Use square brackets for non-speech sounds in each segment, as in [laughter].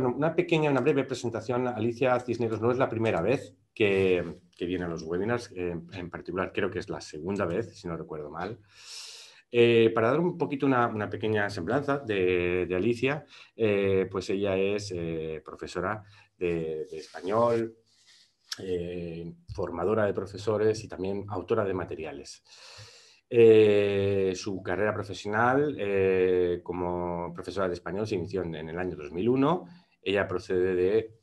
bueno, una pequeña, una breve presentación. Alicia Cisneros no es la primera vez que, que viene a los webinars, eh, en particular creo que es la segunda vez, si no recuerdo mal. Eh, para dar un poquito una, pequeña semblanza de, Alicia, eh, pues ella es profesora de, español, formadora de profesores y también autora de materiales. su carrera profesional como profesora de español se inició en el año 2001 ella procede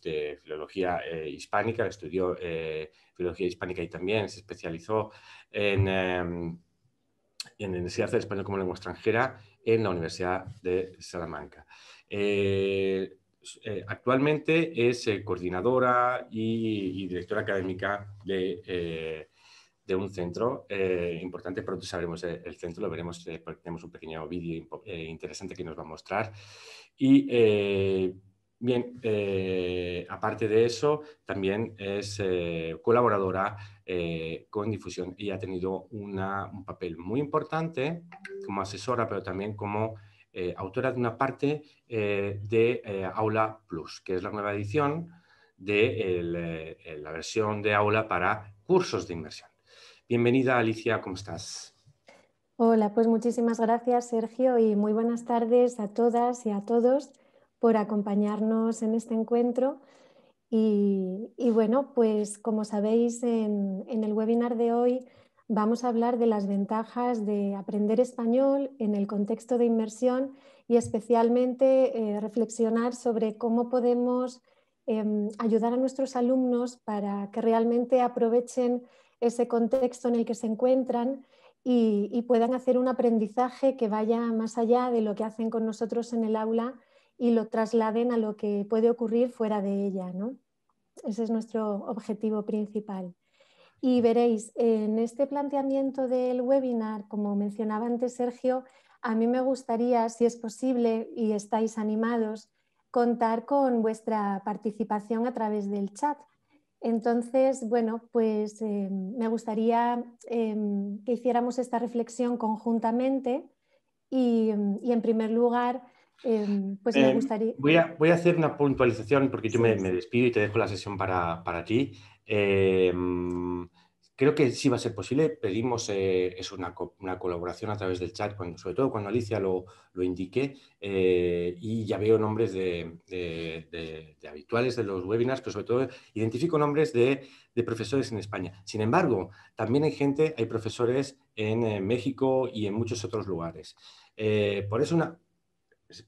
de, filología eh, hispánica, estudió eh, filología hispánica y también se especializó en, em, en, universidad del español como lengua extranjera en la Universidad de Salamanca. Eh, actualmente es coordinadora y, directora académica de, un centro importante. Pronto sabremos el, centro, lo veremos porque tenemos un pequeño vídeo interesante que nos va a mostrar. Y Bien, eh, aparte de eso, también es eh, colaboradora eh, con difusión y ha tenido un papel muy importante como asesora, pero también como autora de una parte de Aula Plus, que es la nueva edición de la versión de Aula para cursos de inversión. Bienvenida, Alicia, ¿cómo estás? Hola, pues muchísimas gracias, Sergio, y muy buenas tardes a todas y a todos por acompañarnos en este encuentro. Y, bueno, pues como sabéis, en, el webinar de hoy vamos a hablar de las ventajas de aprender español en el contexto de inmersión y especialmente eh, reflexionar sobre cómo podemos em, ayudar a nuestros alumnos para que realmente aprovechen ese contexto en el que se encuentran y, puedan hacer un aprendizaje que vaya más allá de lo que hacen con nosotros en el aula y lo trasladen a lo que puede ocurrir fuera de ella. ¿no? Ese es nuestro objetivo principal. Y veréis, en este planteamiento del webinar, como mencionaba antes Sergio, a mí me gustaría, si es posible y estáis animados, contar con vuestra participación a través del chat. Entonces, bueno, pues eh, me gustaría eh, que hiciéramos esta reflexión conjuntamente y en primer lugar, Em, pues eh, voy, a, hacer una puntualización porque yo me, despido y te dejo la sesión para, ti. Em, creo que sí va a ser posible. Pedimos eh, es una, colaboración a través del chat, sobre todo cuando Alicia lo, indique. Eh, y ya veo nombres de, de, habituales de los webinars, pero sobre todo identifico nombres de, profesores en España. Sin embargo, también hay gente, hay profesores en México y en muchos otros lugares. por eso una,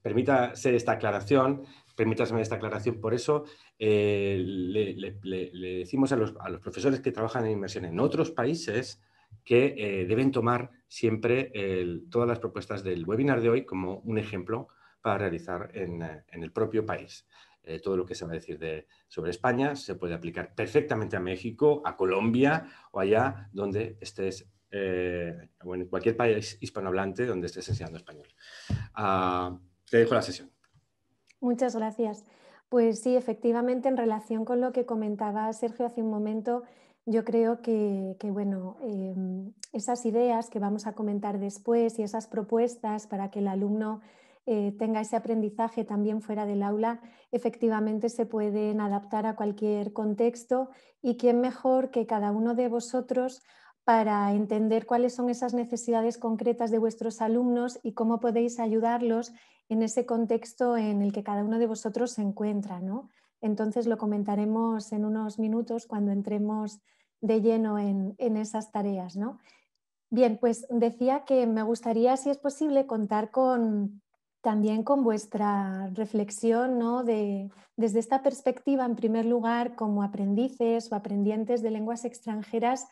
permita esta aclaración, permítaseme esta aclaración, por eso eh, le, decimos a los, profesores que trabajan en Inmersión en otros países que eh, deben tomar siempre todas las propuestas del webinar de hoy como un ejemplo para realizar en, eh, el propio país. todo lo que se va a decir de, sobre España se puede aplicar perfectamente a México, a Colombia o allá donde estés o en cualquier país hispanohablante donde estés enseñando español. Ah, te dejo la sesión. Muchas gracias. Pues sí, efectivamente, en relación con lo que comentaba Sergio hace un momento, yo creo que, bueno, em, esas ideas que vamos a comentar después y esas propuestas para que el alumno eh, tenga ese aprendizaje también fuera del aula, efectivamente se pueden adaptar a cualquier contexto y quién mejor que cada uno de vosotros para entender cuáles son esas necesidades concretas de vuestros alumnos y cómo podéis ayudarlos en ese contexto en el que cada uno de vosotros se encuentra. ¿no? Entonces lo comentaremos en unos minutos cuando entremos de lleno en, esas tareas. ¿no? Bien, pues decía que me gustaría, si es posible, contar con, también con vuestra reflexión ¿no? de, desde esta perspectiva, en primer lugar, como aprendices o aprendientes de lenguas extranjeras,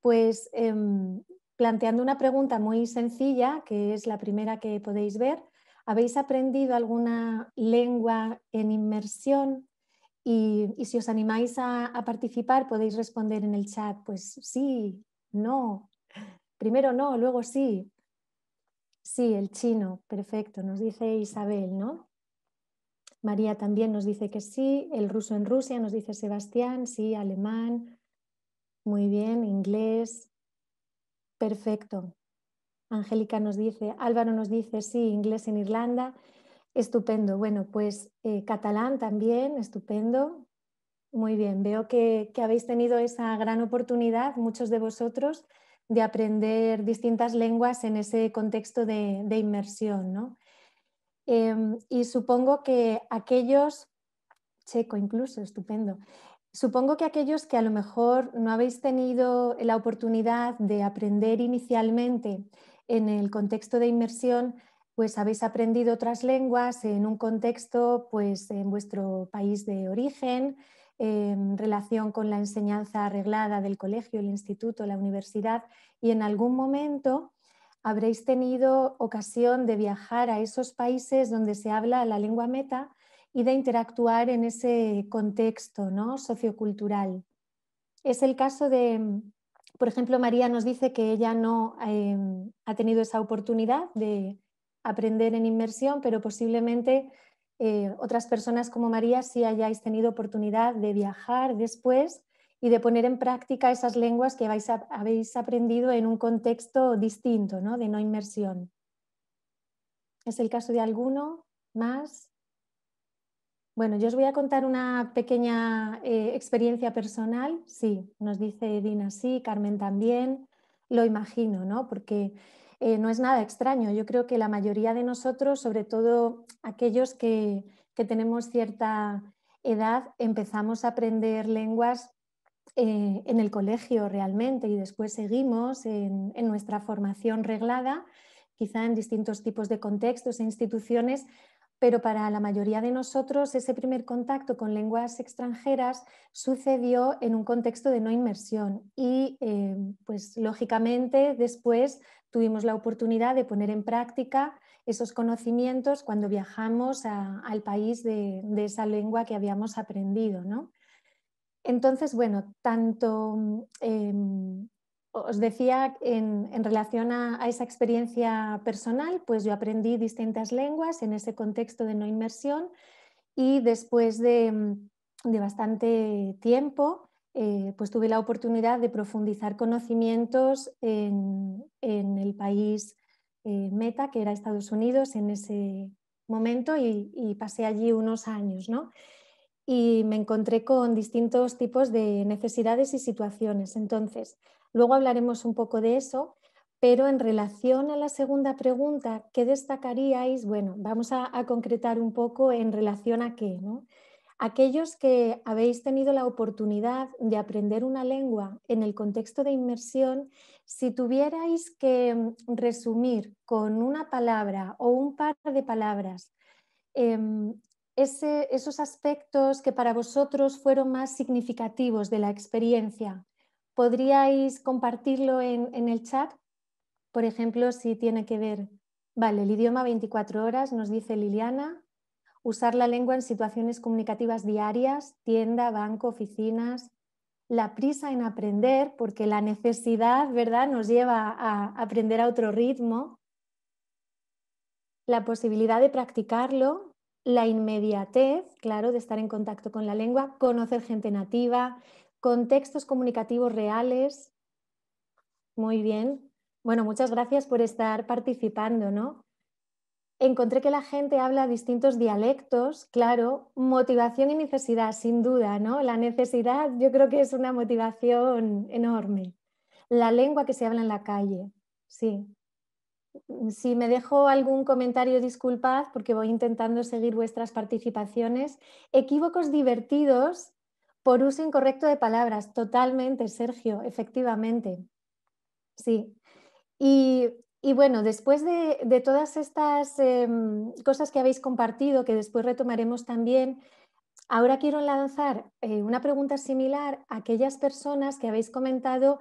pues em, planteando una pregunta muy sencilla, que es la primera que podéis ver, ¿Habéis aprendido alguna lengua en inmersión? Y, si os animáis a, a, participar, podéis responder en el chat, pues sí, no, primero no, luego sí. Sí, el chino, perfecto, nos dice Isabel, ¿no? María también nos dice que sí, el ruso en Rusia, nos dice Sebastián, sí, alemán, muy bien, inglés, perfecto. Angélica nos dice, Álvaro nos dice, sí, inglés en Irlanda. Estupendo. Bueno, pues eh, catalán también, estupendo. Muy bien, veo que, habéis tenido esa gran oportunidad, muchos de vosotros, de aprender distintas lenguas en ese contexto de, inmersión. ¿no? Em, y supongo que aquellos, checo incluso, estupendo, supongo que aquellos que a lo mejor no habéis tenido la oportunidad de aprender inicialmente en el contexto de inmersión, pues habéis aprendido otras lenguas en un contexto, pues en vuestro país de origen, en relación con la enseñanza arreglada del colegio, el instituto, la universidad, y en algún momento habréis tenido ocasión de viajar a esos países donde se habla la lengua meta y de interactuar en ese contexto ¿no? sociocultural. Es el caso de por ejemplo, María nos dice que ella no em, ha tenido esa oportunidad de aprender en inmersión, pero posiblemente eh, otras personas como María sí hayáis tenido oportunidad de viajar después y de poner en práctica esas lenguas que vais habéis aprendido en un contexto distinto, ¿no? de no inmersión. ¿Es el caso de alguno más? Bueno, yo os voy a contar una pequeña eh, experiencia personal. Sí, nos dice Dina, sí, Carmen también. Lo imagino, ¿no? Porque eh, no es nada extraño. Yo creo que la mayoría de nosotros, sobre todo aquellos que, tenemos cierta edad, empezamos a aprender lenguas eh, en el colegio realmente y después seguimos en, en nuestra formación reglada quizá en distintos tipos de contextos e instituciones pero para la mayoría de nosotros ese primer contacto con lenguas extranjeras sucedió en un contexto de no inmersión y eh, pues lógicamente después tuvimos la oportunidad de poner en práctica esos conocimientos cuando viajamos al país de, esa lengua que habíamos aprendido. Entonces, bueno, tanto em, os decía en, relación a, esa experiencia personal, pues yo aprendí distintas lenguas en ese contexto de no inmersión y después de, bastante tiempo, eh, pues tuve la oportunidad de profundizar conocimientos en, el país eh, meta, que era Estados Unidos en ese momento, y, y pasé allí unos años, ¿no? Y me encontré con distintos tipos de necesidades y situaciones. Entonces, Luego hablaremos un poco de eso, pero en relación a la segunda pregunta, ¿qué destacaríais? Bueno, vamos a, concretar un poco en relación a qué, ¿no? Aquellos que habéis tenido la oportunidad de aprender una lengua en el contexto de inmersión, si tuvierais que mm, resumir con una palabra o un par de palabras em, esos aspectos que para vosotros fueron más significativos de la experiencia, podríais compartirlo en, el chat, por ejemplo, si tiene que ver, vale, el idioma 24 horas, nos dice Liliana, usar la lengua en situaciones comunicativas diarias, tienda, banco, oficinas, la prisa en aprender, porque la necesidad, ¿verdad?, nos lleva a aprender a otro ritmo, la posibilidad de practicarlo, la inmediatez, claro, de estar en contacto con la lengua, conocer gente nativa, contextos comunicativos reales. Muy bien. Bueno, muchas gracias por estar participando, ¿no? Encontré que la gente habla distintos dialectos, claro, motivación y necesidad, sin duda, ¿no? La necesidad yo creo que es una motivación enorme. La lengua que se habla en la calle, sí. Si me dejo algún comentario, disculpad, porque voy intentando seguir vuestras participaciones. Equívocos divertidos, por uso incorrecto de palabras, totalmente, Sergio, efectivamente. Sí. Y, bueno, después de, todas estas em, cosas que habéis compartido, que después retomaremos también, ahora quiero lanzar eh, una pregunta similar a aquellas personas que habéis comentado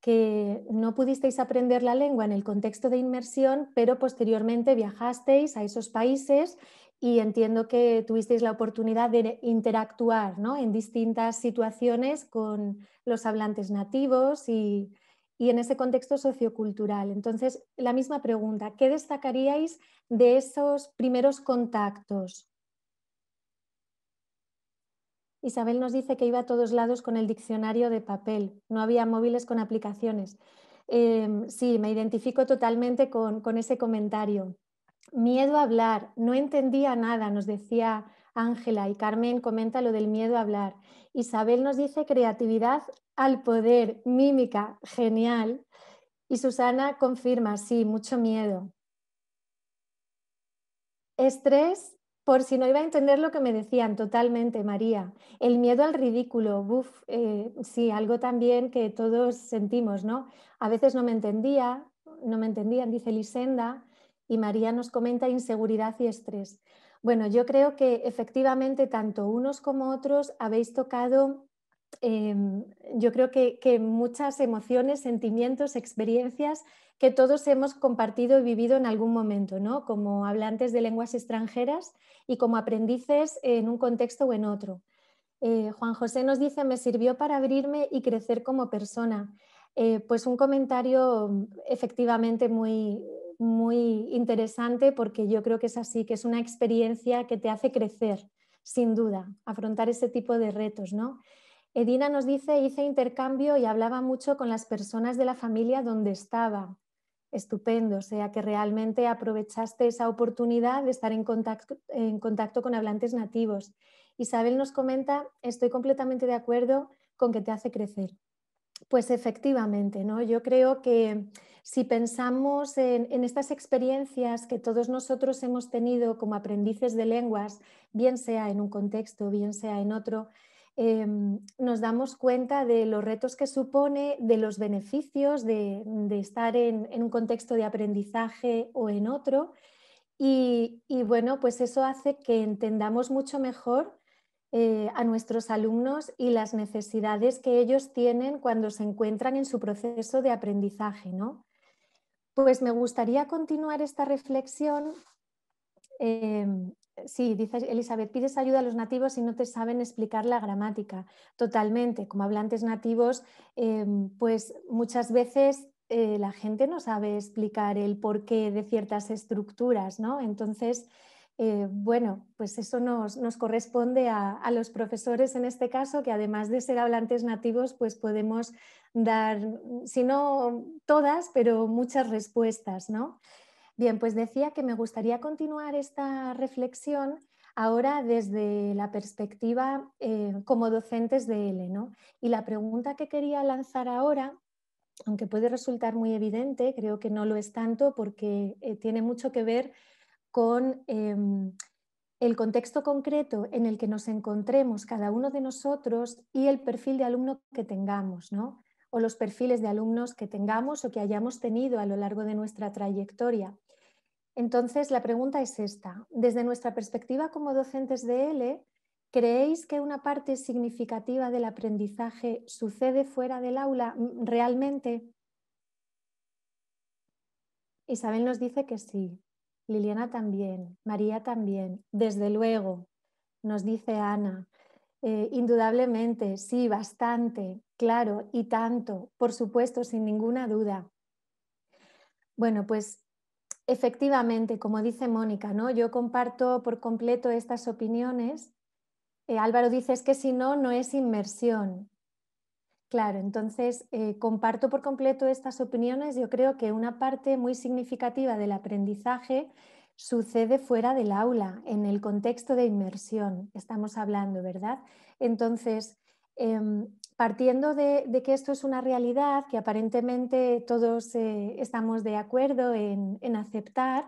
que no pudisteis aprender la lengua en el contexto de inmersión, pero posteriormente viajasteis a esos países y entiendo que tuvisteis la oportunidad de interactuar en distintas situaciones con los hablantes nativos y, en ese contexto sociocultural. Entonces, la misma pregunta, ¿qué destacaríais de esos primeros contactos? Isabel nos dice que iba a todos lados con el diccionario de papel, no había móviles con aplicaciones. Em, sí, me identifico totalmente con ese comentario. Miedo a hablar, no entendía nada, nos decía Ángela y Carmen comenta lo del miedo a hablar. Isabel nos dice creatividad al poder, mímica, genial. Y Susana confirma, sí, mucho miedo. Estrés, por si no iba a entender lo que me decían, totalmente, María. El miedo al ridículo, buf, eh, sí, algo también que todos sentimos, ¿no? A veces no me entendía, no me entendían, dice Lisenda y María nos comenta inseguridad y estrés. Bueno, yo creo que efectivamente tanto unos como otros habéis tocado, em, yo creo que, muchas emociones, sentimientos, experiencias que todos hemos compartido y vivido en algún momento, ¿no? Como hablantes de lenguas extranjeras y como aprendices en un contexto o en otro. Eh, Juan José nos dice, me sirvió para abrirme y crecer como persona. Eh, pues un comentario efectivamente muy, muy interesante porque yo creo que es así, que es una experiencia que te hace crecer, sin duda, afrontar ese tipo de retos, ¿no? Edina nos dice, hice intercambio y hablaba mucho con las personas de la familia donde estaba. Estupendo, o sea que realmente aprovechaste esa oportunidad de estar en contacto, en contacto con hablantes nativos. Isabel nos comenta, estoy completamente de acuerdo con que te hace crecer. Pues efectivamente, ¿no? Yo creo que si pensamos en, estas experiencias que todos nosotros hemos tenido como aprendices de lenguas, bien sea en un contexto, bien sea en otro, em, nos damos cuenta de los retos que supone, de los beneficios de, estar en, un contexto de aprendizaje o en otro. y bueno, pues eso hace que entendamos mucho mejor eh, a nuestros alumnos y las necesidades que ellos tienen cuando se encuentran en su proceso de aprendizaje. ¿no? Pues me gustaría continuar esta reflexión. Eh, sí, dice Elizabeth, pides ayuda a los nativos si no te saben explicar la gramática. Totalmente, como hablantes nativos, eh, pues muchas veces la gente no sabe explicar el porqué de ciertas estructuras, ¿no? Entonces, eh, bueno, pues eso nos, corresponde a, los profesores en este caso, que además de ser hablantes nativos, pues podemos dar, si no todas, pero muchas respuestas, ¿no? Bien, pues decía que me gustaría continuar esta reflexión ahora desde la perspectiva eh, como docentes de L, ¿no? Y la pregunta que quería lanzar ahora aunque puede resultar muy evidente, creo que no lo es tanto porque eh, tiene mucho que ver con em, el contexto concreto en el que nos encontremos cada uno de nosotros y el perfil de alumno que tengamos, o los perfiles de alumnos que tengamos o que hayamos tenido a lo largo de nuestra trayectoria. Entonces, la pregunta es esta. Desde nuestra perspectiva como docentes de L, ¿creéis que una parte significativa del aprendizaje sucede fuera del aula mm, realmente? Isabel nos dice que sí. Liliana también, María también, desde luego, nos dice Ana. Eh, indudablemente, sí, bastante, claro, y tanto, por supuesto, sin ninguna duda. Bueno, pues efectivamente, como dice Mónica, ¿no? Yo comparto por completo estas opiniones. Eh, Álvaro dice, es que si no, no es inmersión. Claro, entonces eh, comparto por completo estas opiniones. Yo creo que una parte muy significativa del aprendizaje sucede fuera del aula, en el contexto de inmersión, estamos hablando, ¿verdad? Entonces, em, partiendo de, que esto es una realidad que aparentemente todos eh, estamos de acuerdo en, aceptar,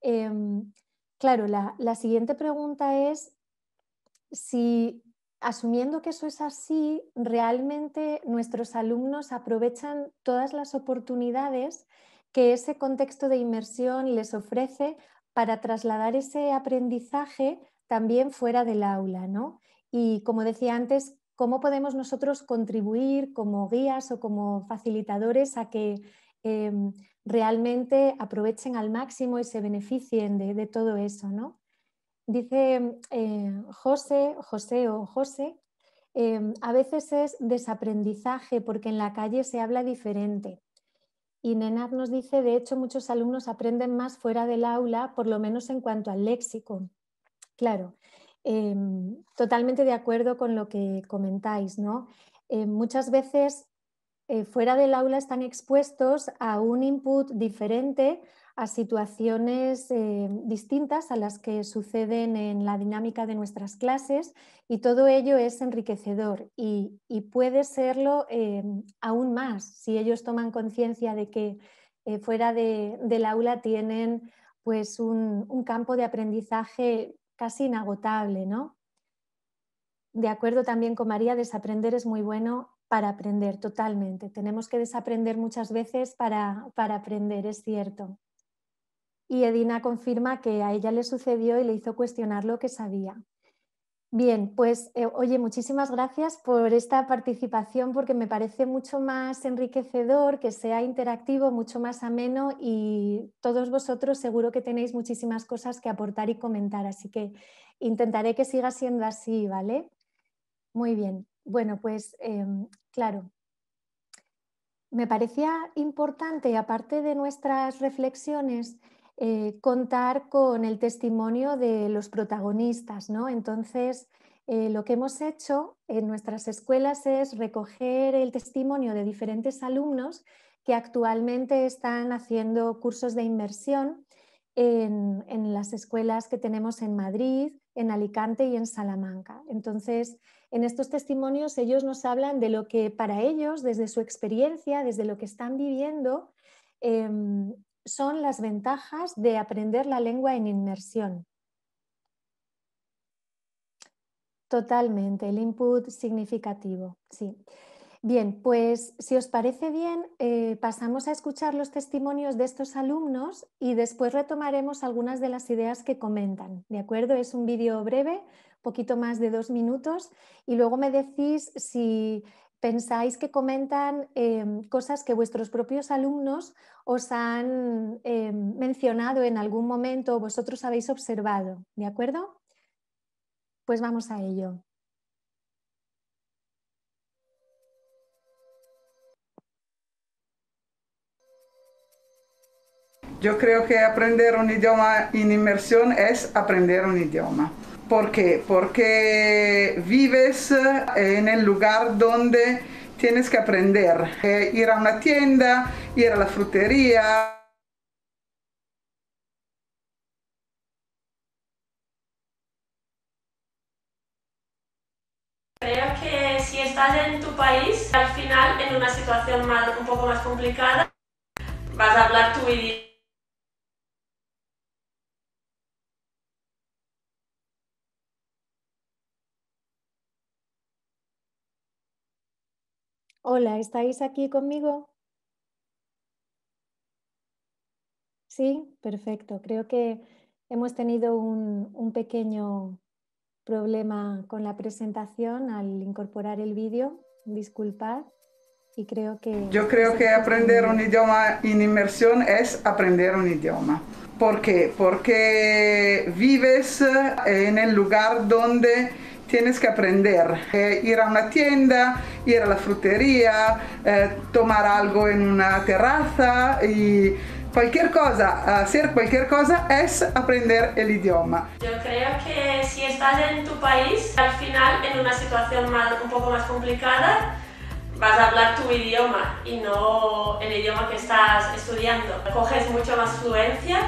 em, claro, la, siguiente pregunta es si asumiendo que eso es así, realmente nuestros alumnos aprovechan todas las oportunidades que ese contexto de inmersión les ofrece para trasladar ese aprendizaje también fuera del aula, ¿no? Y como decía antes, ¿cómo podemos nosotros contribuir como guías o como facilitadores a que em, realmente aprovechen al máximo y se beneficien de, de todo eso, ¿no? Dice eh, José, José o José, em, a veces es desaprendizaje porque en la calle se habla diferente. Y Nenad nos dice, de hecho, muchos alumnos aprenden más fuera del aula, por lo menos en cuanto al léxico. Claro, em, totalmente de acuerdo con lo que comentáis, ¿no? Em, muchas veces eh, fuera del aula están expuestos a un input diferente a situaciones eh, distintas a las que suceden en la dinámica de nuestras clases y todo ello es enriquecedor y, puede serlo eh, aún más si ellos toman conciencia de que eh, fuera del aula tienen pues un, campo de aprendizaje casi inagotable. De acuerdo también con María, desaprender es muy bueno para aprender totalmente. Tenemos que desaprender muchas veces para aprender, es cierto y Edina confirma que a ella le sucedió y le hizo cuestionar lo que sabía. Bien, pues eh, oye, muchísimas gracias por esta participación porque me parece mucho más enriquecedor, que sea interactivo, mucho más ameno y todos vosotros seguro que tenéis muchísimas cosas que aportar y comentar, así que intentaré que siga siendo así, ¿vale? Muy bien, bueno, pues eh, claro, me parecía importante, aparte de nuestras reflexiones, eh, contar con el testimonio de los protagonistas, Entonces, eh, lo que hemos hecho en nuestras escuelas es recoger el testimonio de diferentes alumnos que actualmente están haciendo cursos de inversión en, las escuelas que tenemos en Madrid, en Alicante y en Salamanca. Entonces, en estos testimonios ellos nos hablan de lo que para ellos, desde su experiencia, desde lo que están viviendo, em, son las ventajas de aprender la lengua en inmersión. Totalmente, el input significativo, sí. Bien, pues si os parece bien, eh, pasamos a escuchar los testimonios de estos alumnos y después retomaremos algunas de las ideas que comentan. ¿De acuerdo? Es un vídeo breve, poquito más de dos minutos, y luego me decís si pensáis que comentan em, cosas que vuestros propios alumnos os han em, mencionado en algún momento o vosotros habéis observado, ¿de acuerdo? Pues vamos a ello. Yo creo que aprender un idioma en inmersión es aprender un idioma. ¿Por qué? Porque vives eh, en el lugar donde tienes que aprender. Eh, ir a una tienda, ir a la frutería, Hola, ¿estáis aquí conmigo? Sí, perfecto. Creo que hemos tenido un, pequeño problema con la presentación al incorporar el vídeo. Disculpad. Y creo que... Yo creo que aprender un idioma en inmersión es aprender un idioma. ¿Por qué? Porque vives en el lugar donde tienes que aprender. Eh, ir a una tienda, ir a la frutería, eh, tomar algo en una terraza y cualquier cosa, hacer cualquier cosa es aprender el idioma. Yo creo que si estás en tu país, al final en una situación un poco más complicada, vas a hablar tu idioma y no el idioma que estás estudiando. Coges mucho más fluencia,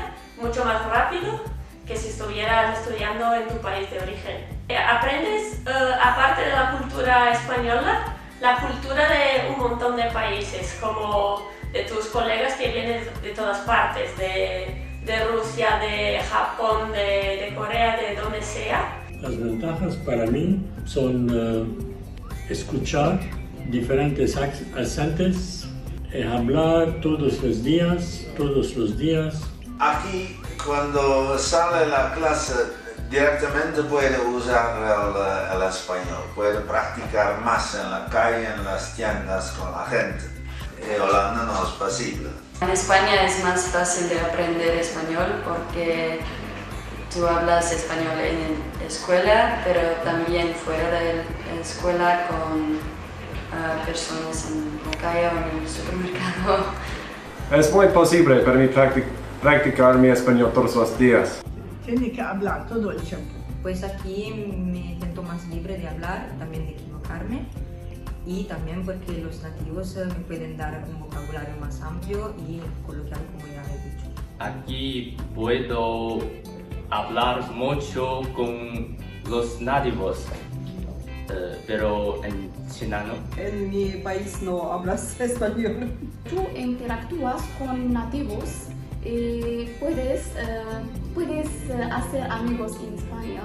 mucho más rápido que si estuvieras estudiando en tu país de origen. Eh, aprendes, eh, aparte de la cultura española, la cultura de un montón de países, como de tus colegas que vienen de todas partes, de, Rusia, de Japón, de, Corea, de donde sea. Las ventajas para mí son eh, escuchar diferentes acentos, hablar todos los días, todos los días. Aquí, cuando sale la clase, directamente puede usar eh, el, español, puede practicar más en la calle, en las tiendas, con la gente. En eh, Holanda no es posible. En España es más fácil de aprender español porque tú hablas español en la escuela, pero también fuera de la escuela con eh, personas en la calle o en el supermercado. Es muy posible para mí practicar mi español todos los días tiene que hablar todo el tiempo. Pues aquí me siento más libre de hablar, también de equivocarme y también porque los nativos eh, me pueden dar un vocabulario más amplio y coloquial como ya he dicho. Aquí puedo hablar mucho con los nativos, eh, pero en China no. En mi país no hablas [laughs] español. Tú interactúas con nativos y puedes, eh, puedes eh, hacer amigos en España.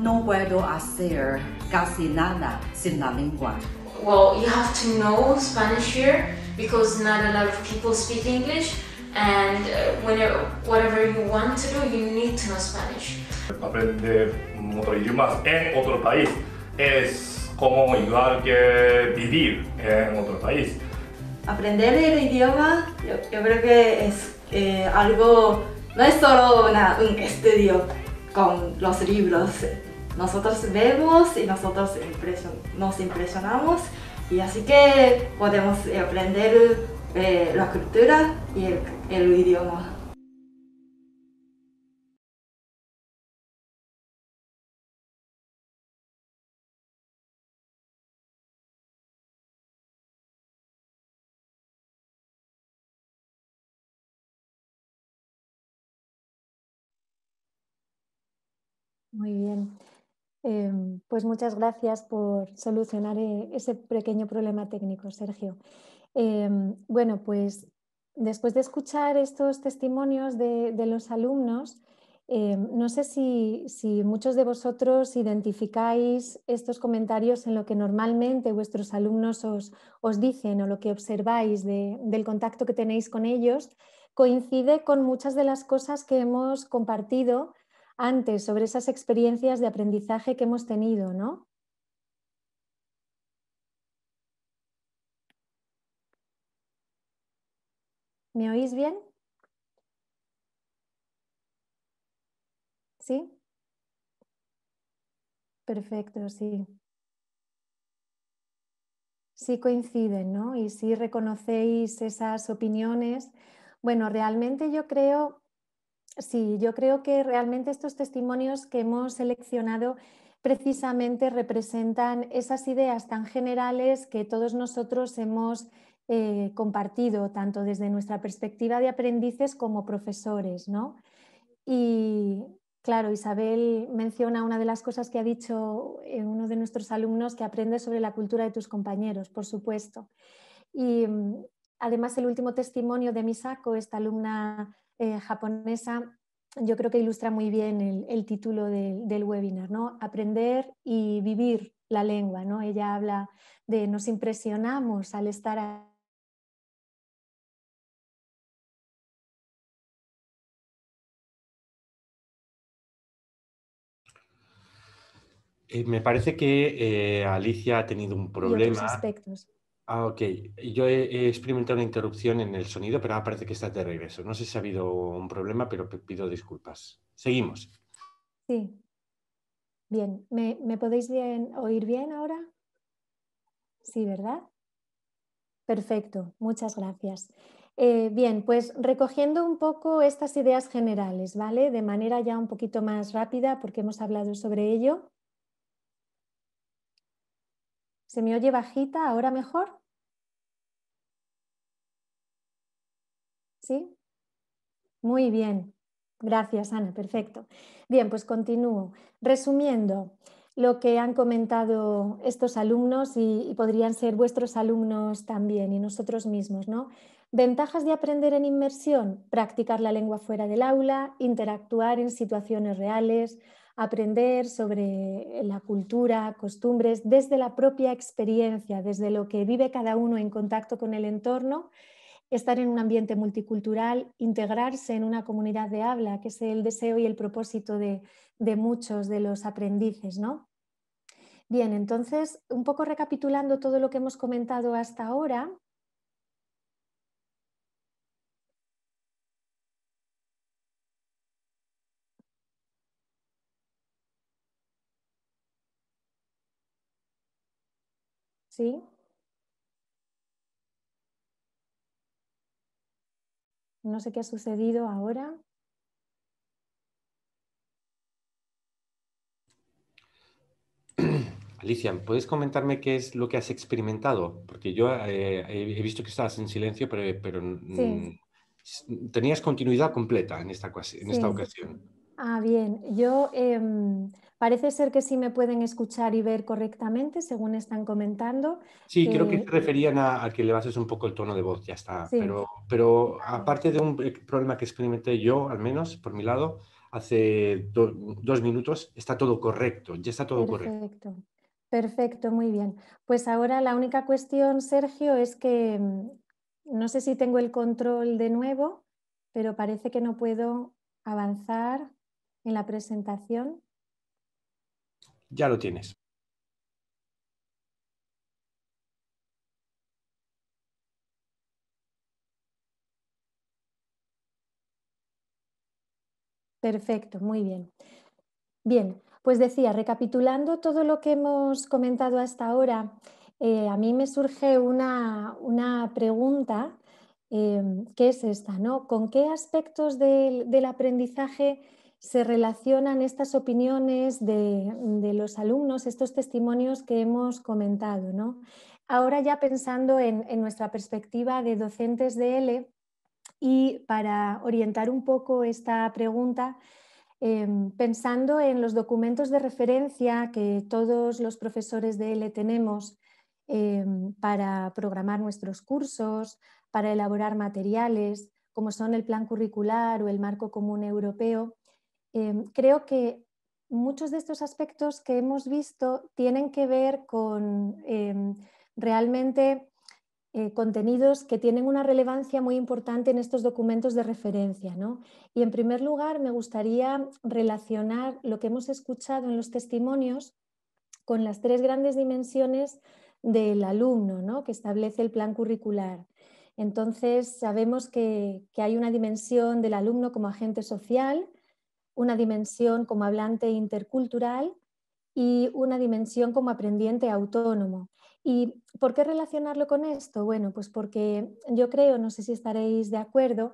No puedo hacer casi nada sin la lengua. Well, you have to know Spanish here because not a lot of people speak English and uh, whenever, whatever you want to do, you need to know Spanish. Aprender otro idioma en otro país es como igual que vivir en otro país. Aprender el idioma yo creo que es eh, algo, no es solo un estudio con los libros. Nosotros vemos y nosotros nos impresionamos y así que podemos aprender eh, la cultura y el idioma. Muy bien. Em, pues muchas gracias por solucionar eh, ese pequeño problema técnico, Sergio. Em, bueno, pues después de escuchar estos testimonios de, los alumnos, em, no sé si, muchos de vosotros identificáis estos comentarios en lo que normalmente vuestros alumnos os, dicen o lo que observáis del contacto que tenéis con ellos. Coincide con muchas de las cosas que hemos compartido antes sobre esas experiencias de aprendizaje que hemos tenido, ¿no? ¿Me oís bien? ¿Sí? Perfecto, sí. Sí coinciden, ¿no? Y si reconocéis esas opiniones. Bueno, realmente yo creo Sí, yo creo que realmente estos testimonios que hemos seleccionado precisamente representan esas ideas tan generales que todos nosotros hemos eh, compartido, tanto desde nuestra perspectiva de aprendices como profesores. ¿no? Y claro, Isabel menciona una de las cosas que ha dicho eh, uno de nuestros alumnos, que aprende sobre la cultura de tus compañeros, por supuesto. Y mm, además el último testimonio de Misako, esta alumna eh, japonesa, yo creo que ilustra muy bien el, título del webinar, ¿no? Aprender y vivir la lengua, ¿no? Ella habla de nos impresionamos al estar eh, me parece que eh, Alicia ha tenido un problema. aspectos. Ah, ok. Yo he, experimentado una interrupción en el sonido, pero ahora parece que está de regreso. No sé si ha habido un problema, pero pido disculpas. Seguimos. Sí. Bien. ¿Me, podéis oír bien ahora? Sí, ¿verdad? Perfecto. Muchas gracias. Eh, bien, pues recogiendo un poco estas ideas generales, ¿vale? De manera ya un poquito más rápida, porque hemos hablado sobre ello. ¿Se me oye bajita ahora mejor? ¿Sí? Muy bien. Gracias, Ana. Perfecto. Bien, pues continúo. Resumiendo lo que han comentado estos alumnos y, y podrían ser vuestros alumnos también y nosotros mismos, ¿no? Ventajas de aprender en inmersión, practicar la lengua fuera del aula, interactuar en situaciones reales, aprender sobre la cultura, costumbres, desde la propia experiencia, desde lo que vive cada uno en contacto con el entorno estar en un ambiente multicultural, integrarse en una comunidad de habla, que es el deseo y el propósito de, muchos de los aprendices, ¿no? Bien, entonces, un poco recapitulando todo lo que hemos comentado hasta ahora, ¿Sí? No sé qué ha sucedido ahora. [clears throat] Alicia, ¿puedes comentarme qué es lo que has experimentado? Porque yo eh, he visto que estabas en silencio, pero, mm, tenías continuidad completa en esta, ocasión. Ah, bien. Yo em, Parece ser que sí me pueden escuchar y ver correctamente, según están comentando. Sí, creo que eh, se referían a, que le bases un poco el tono de voz, ya está. Pero, pero aparte de un eh, problema que experimenté yo, al menos por mi lado, hace dos minutos, está todo correcto, ya está todo Perfecto. correcto. Perfecto, muy bien. Pues ahora la única cuestión, Sergio, es que mm, no sé si tengo el control de nuevo, pero parece que no puedo avanzar en la presentación ya lo tienes. Perfecto, muy bien. Bien, pues decía, recapitulando todo lo que hemos comentado hasta ahora, eh, a mí me surge una, pregunta eh, que es esta, ¿no? ¿Con qué aspectos del, del aprendizaje se relacionan estas opiniones de, los alumnos, estos testimonios que hemos comentado. Ahora ya pensando en, nuestra perspectiva de docentes de L y para orientar un poco esta pregunta, em, pensando en los documentos de referencia que todos los profesores de L tenemos em, para programar nuestros cursos, para elaborar materiales, como son el plan curricular o el marco común europeo, Em, creo que muchos de estos aspectos que hemos visto tienen que ver con em, realmente eh, contenidos que tienen una relevancia muy importante en estos documentos de referencia. ¿no? Y en primer lugar, me gustaría relacionar lo que hemos escuchado en los testimonios con las tres grandes dimensiones del alumno ¿no? que establece el plan curricular. Entonces, sabemos que, que hay una dimensión del alumno como agente social, una dimensión como hablante intercultural y una dimensión como aprendiente autónomo. ¿Y por qué relacionarlo con esto? Bueno, pues porque yo creo, no sé si estaréis de acuerdo,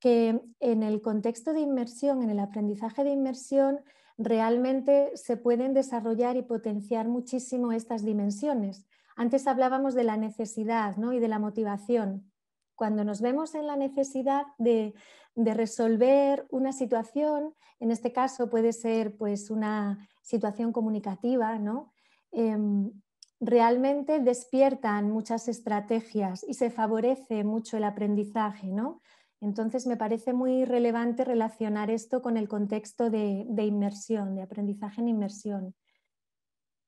que en el contexto de inmersión, en el aprendizaje de inmersión, realmente se pueden desarrollar y potenciar muchísimo estas dimensiones. Antes hablábamos de la necesidad ¿no? y de la motivación cuando nos vemos en la necesidad de, resolver una situación, en este caso puede ser pues, una situación comunicativa, ¿no? Em, realmente despiertan muchas estrategias y se favorece mucho el aprendizaje, ¿no? Entonces me parece muy relevante relacionar esto con el contexto de, inmersión, de aprendizaje en inmersión.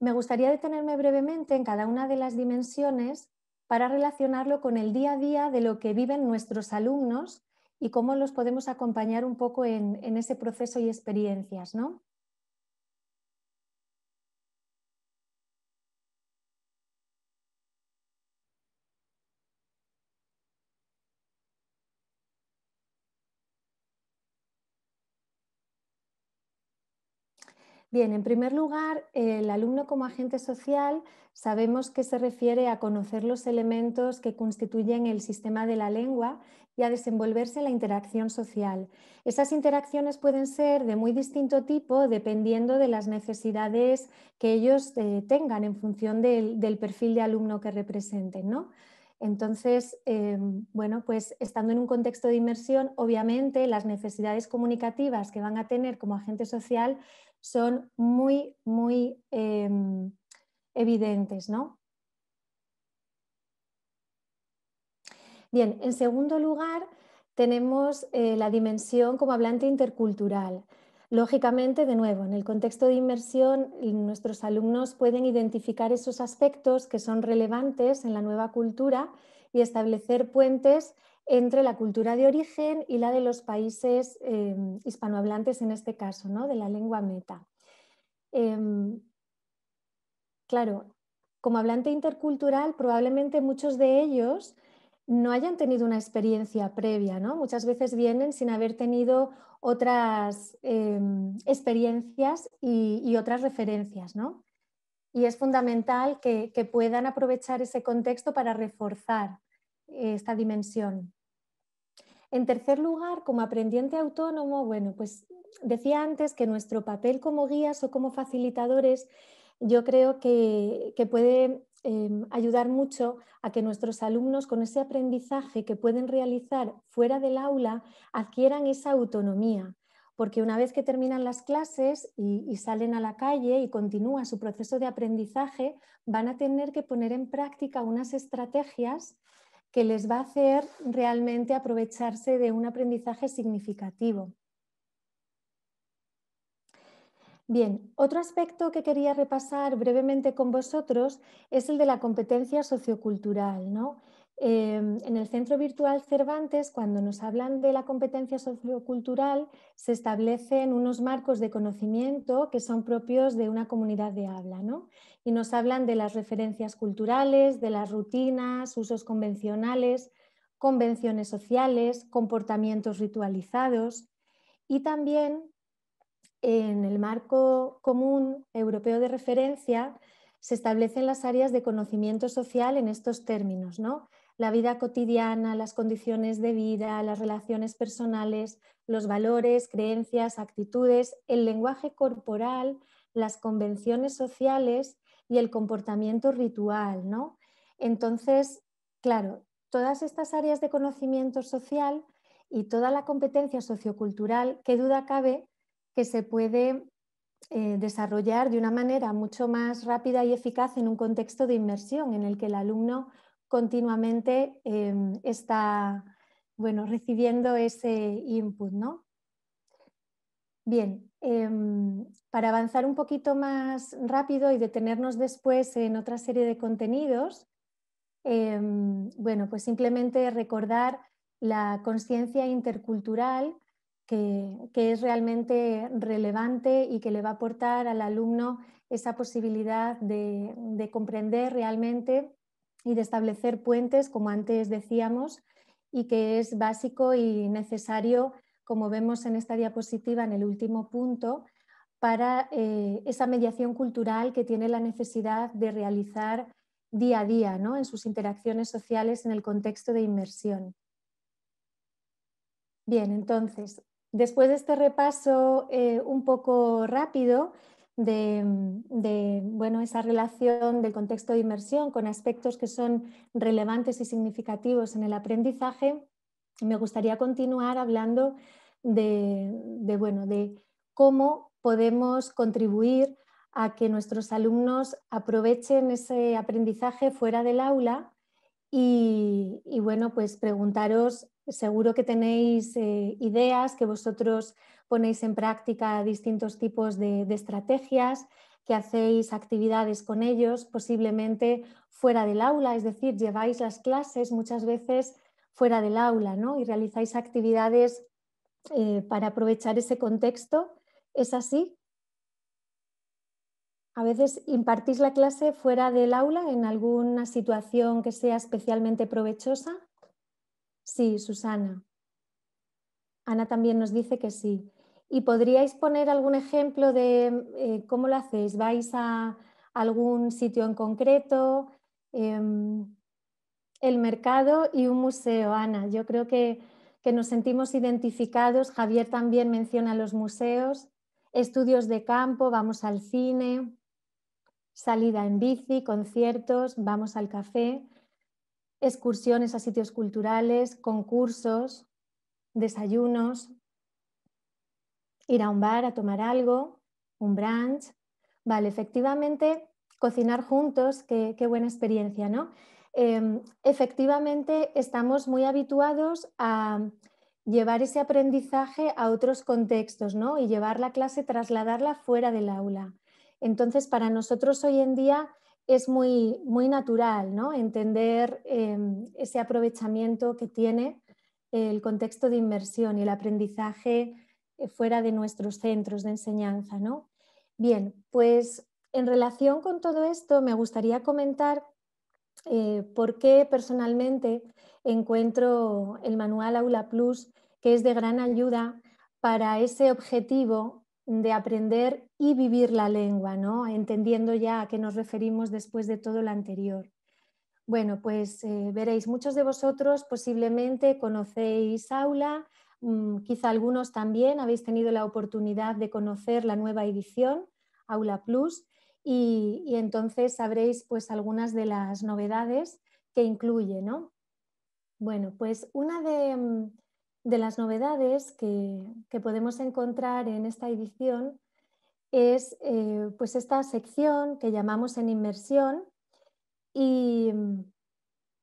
Me gustaría detenerme brevemente en cada una de las dimensiones para relacionarlo con el día a día de lo que viven nuestros alumnos y cómo los podemos acompañar un poco en, ese proceso y experiencias. Bien, en primer lugar, el alumno como agente social sabemos que se refiere a conocer los elementos que constituyen el sistema de la lengua y a desenvolverse en la interacción social. Esas interacciones pueden ser de muy distinto tipo dependiendo de las necesidades que ellos eh, tengan en función del, del, perfil de alumno que representen. ¿no? Entonces, eh, bueno, pues estando en un contexto de inmersión, obviamente las necesidades comunicativas que van a tener como agente social son muy, muy eh, evidentes, ¿no? Bien, en segundo lugar, tenemos eh, la dimensión como hablante intercultural. Lógicamente, de nuevo, en el contexto de inmersión, nuestros alumnos pueden identificar esos aspectos que son relevantes en la nueva cultura y establecer puentes entre la cultura de origen y la de los países em, hispanohablantes, en este caso, ¿no? de la lengua meta. Em, claro, como hablante intercultural, probablemente muchos de ellos no hayan tenido una experiencia previa, ¿no? Muchas veces vienen sin haber tenido otras em, experiencias y, otras referencias, ¿no? Y es fundamental que, puedan aprovechar ese contexto para reforzar eh, esta dimensión. En tercer lugar, como aprendiente autónomo, bueno, pues decía antes que nuestro papel como guías o como facilitadores, yo creo que, que puede Em, ayudar mucho a que nuestros alumnos con ese aprendizaje que pueden realizar fuera del aula adquieran esa autonomía, porque una vez que terminan las clases y, salen a la calle y continúa su proceso de aprendizaje, van a tener que poner en práctica unas estrategias que les va a hacer realmente aprovecharse de un aprendizaje significativo. Bien, otro aspecto que quería repasar brevemente con vosotros es el de la competencia sociocultural. ¿no? Em, en el Centro Virtual Cervantes, cuando nos hablan de la competencia sociocultural, se establecen unos marcos de conocimiento que son propios de una comunidad de habla. Y nos hablan de las referencias culturales, de las rutinas, usos convencionales, convenciones sociales, comportamientos ritualizados. Y también en el marco común europeo de referencia se establecen las áreas de conocimiento social en estos términos, ¿no? La vida cotidiana, las condiciones de vida, las relaciones personales, los valores, creencias, actitudes, el lenguaje corporal, las convenciones sociales y el comportamiento ritual, ¿no? Entonces, claro, todas estas áreas de conocimiento social y toda la competencia sociocultural, qué duda cabe que se puede eh, desarrollar de una manera mucho más rápida y eficaz en un contexto de inmersión en el que el alumno continuamente em, está bueno, recibiendo ese input. ¿no? Bien, em, para avanzar un poquito más rápido y detenernos después en otra serie de contenidos, em, bueno, pues simplemente recordar la conciencia intercultural que, es realmente relevante y que le va a aportar al alumno esa posibilidad de, comprender realmente y de establecer puentes, como antes decíamos, y que es básico y necesario, como vemos en esta diapositiva en el último punto, para eh, esa mediación cultural que tiene la necesidad de realizar día a día ¿no? en sus interacciones sociales en el contexto de inmersión. Bien, entonces, Después de este repaso eh, un poco rápido mm, de, bueno, esa relación del contexto de inmersión con aspectos que son relevantes y significativos en el aprendizaje, me gustaría continuar hablando de, bueno, de cómo podemos contribuir a que nuestros alumnos aprovechen ese aprendizaje fuera del aula y, bueno, pues preguntaros, seguro que tenéis eh, ideas, que vosotros ponéis en práctica distintos tipos de, estrategias, que hacéis actividades con ellos, posiblemente fuera del aula, es decir, lleváis las clases muchas veces fuera del aula ¿no? y realizáis actividades eh, para aprovechar ese contexto. ¿Es así? A veces impartís la clase fuera del aula en alguna situación que sea especialmente provechosa. Sí, Susana. Ana también nos dice que sí. ¿Y podríais poner algún ejemplo de eh, cómo lo hacéis? ¿Vais a algún sitio en concreto? Em, el mercado y un museo, Ana. Yo creo que nos sentimos identificados. Javier también menciona los museos, estudios de campo, vamos al cine salida en bici, conciertos, vamos al café, excursiones a sitios culturales, concursos, desayunos, ir a un bar a tomar algo, un brunch. Vale, efectivamente, cocinar juntos, qué, buena experiencia, ¿no? Em, efectivamente, estamos muy habituados a llevar ese aprendizaje a otros contextos, ¿no? Y llevar la clase, trasladarla fuera del aula. Entonces, para nosotros hoy en día es muy, muy natural ¿no? entender em, ese aprovechamiento que tiene el contexto de inmersión y el aprendizaje eh, fuera de nuestros centros de enseñanza. ¿no? Bien, pues en relación con todo esto me gustaría comentar eh, por qué personalmente encuentro el manual Aula Plus que es de gran ayuda para ese objetivo de aprender y vivir la lengua, ¿no? entendiendo ya a qué nos referimos después de todo lo anterior. Bueno, pues eh, veréis, muchos de vosotros posiblemente conocéis Aula, mm, quizá algunos también habéis tenido la oportunidad de conocer la nueva edición, Aula Plus, y, entonces sabréis pues algunas de las novedades que incluye, ¿no? Bueno, pues una de, mm, las novedades que, que podemos encontrar en esta edición es eh, pues esta sección que llamamos en inmersión y mm,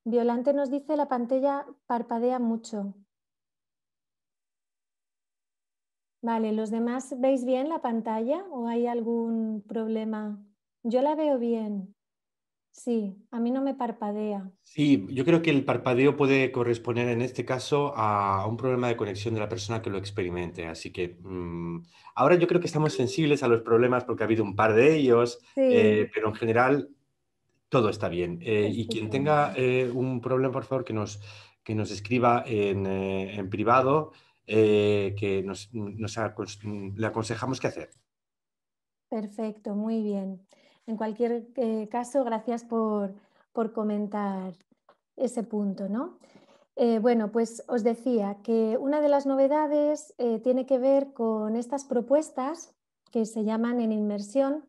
Violante nos dice la pantalla parpadea mucho. Vale, ¿los demás veis bien la pantalla o hay algún problema? Yo la veo bien. Sí, a mí no me parpadea. Sí, yo creo que el parpadeo puede corresponder en este caso a un problema de conexión de la persona que lo experimente. Así que mm, ahora yo creo que estamos sensibles a los problemas porque ha habido un par de ellos, eh, pero en general todo está bien. Eh, y quien tenga eh, un problema, por favor, que nos, que nos escriba en, en privado, que nos, le aconsejamos qué hacer. Perfecto, muy bien. En cualquier eh, caso, gracias por, comentar ese punto. ¿no? Eh, bueno, pues os decía que una de las novedades eh, tiene que ver con estas propuestas que se llaman en inmersión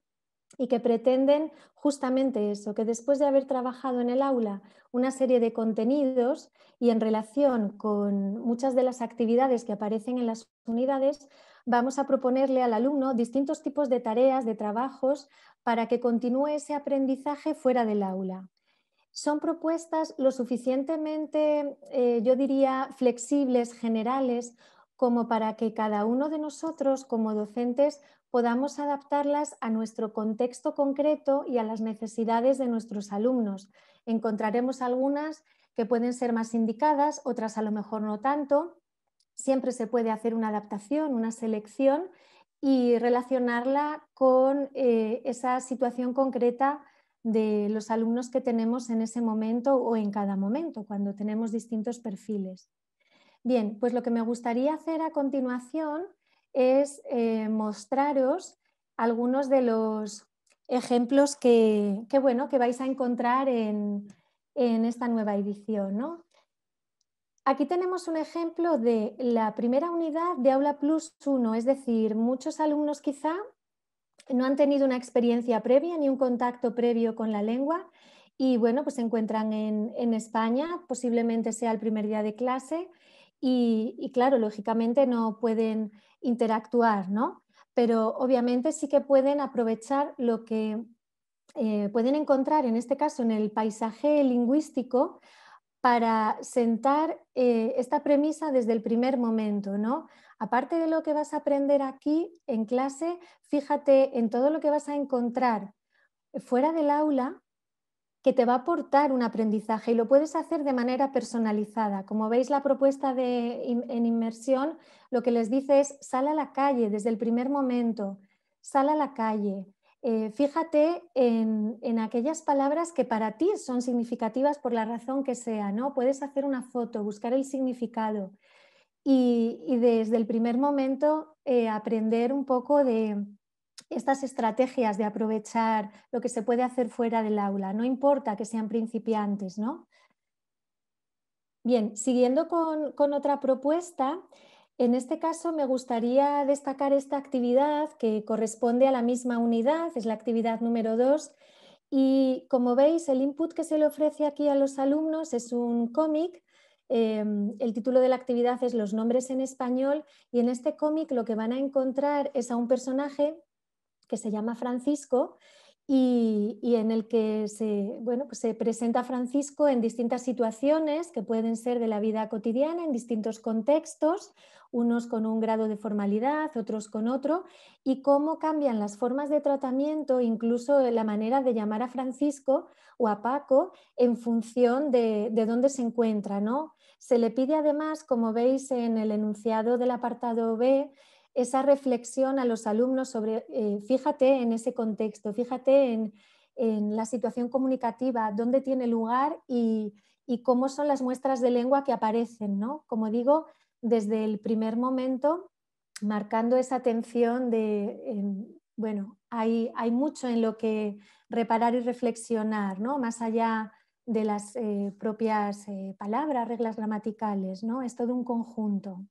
y que pretenden justamente eso, que después de haber trabajado en el aula una serie de contenidos y en relación con muchas de las actividades que aparecen en las unidades, vamos a proponerle al alumno distintos tipos de tareas, de trabajos para que continúe ese aprendizaje fuera del aula. Son propuestas lo suficientemente, eh, yo diría, flexibles, generales, como para que cada uno de nosotros como docentes podamos adaptarlas a nuestro contexto concreto y a las necesidades de nuestros alumnos. Encontraremos algunas que pueden ser más indicadas, otras a lo mejor no tanto. Siempre se puede hacer una adaptación, una selección y relacionarla con eh, esa situación concreta de los alumnos que tenemos en ese momento o en cada momento, cuando tenemos distintos perfiles. Bien, pues lo que me gustaría hacer a continuación es eh, mostraros algunos de los ejemplos que, bueno, vais a encontrar en, en esta nueva edición. ¿no? Aquí tenemos un ejemplo de la primera unidad de Aula Plus 1, es decir, muchos alumnos quizá no han tenido una experiencia previa ni un contacto previo con la lengua y bueno, pues se encuentran en, España, posiblemente sea el primer día de clase y, claro, lógicamente no pueden interactuar, ¿no? Pero obviamente sí que pueden aprovechar lo que eh, pueden encontrar en este caso en el paisaje lingüístico para sentar eh, esta premisa desde el primer momento, ¿no? Aparte de lo que vas a aprender aquí en clase, fíjate en todo lo que vas a encontrar fuera del aula que te va a aportar un aprendizaje y lo puedes hacer de manera personalizada. Como veis, la propuesta de en inmersión lo que les dice es sal a la calle desde el primer momento, sal a la calle, eh, fíjate en, aquellas palabras que para ti son significativas por la razón que sea, ¿no? Puedes hacer una foto, buscar el significado y, desde el primer momento eh, aprender un poco de estas estrategias de aprovechar lo que se puede hacer fuera del aula, no importa que sean principiantes, ¿no? Bien, siguiendo con otra propuesta, en este caso me gustaría destacar esta actividad que corresponde a la misma unidad, es la actividad número 2, y como veis el input que se le ofrece aquí a los alumnos es un cómic em, el título de la actividad es Los nombres en español y en este cómic lo que van a encontrar es a un personaje que se llama Francisco y, en el que se, bueno, pues presenta Francisco en distintas situaciones que pueden ser de la vida cotidiana, en distintos contextos, unos con un grado de formalidad, otros con otro, y cómo cambian las formas de tratamiento, incluso la manera de llamar a Francisco o a Paco en función de, dónde se encuentra. Se le pide además, como veis en el enunciado del apartado B, esa reflexión a los alumnos sobre, eh, fíjate en ese contexto, fíjate en, la situación comunicativa, dónde tiene lugar y, cómo son las muestras de lengua que aparecen, ¿no? Como digo, desde el primer momento, marcando esa atención de, bueno, hay, mucho en lo que reparar y reflexionar, ¿no? Más allá de las eh, propias eh, palabras, reglas gramaticales, ¿no? Es todo un conjunto.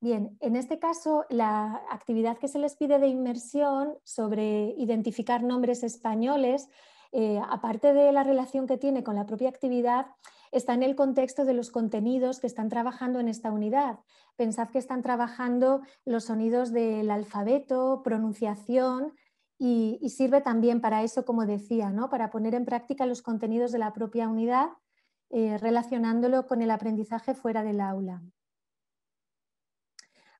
Bien, en este caso, la actividad que se les pide de inmersión sobre identificar nombres españoles, eh, aparte de la relación que tiene con la propia actividad, está en el contexto de los contenidos que están trabajando en esta unidad. Pensad que están trabajando los sonidos del alfabeto, pronunciación, y, sirve también para eso, como decía, para poner en práctica los contenidos de la propia unidad, eh, relacionándolo con el aprendizaje fuera del aula.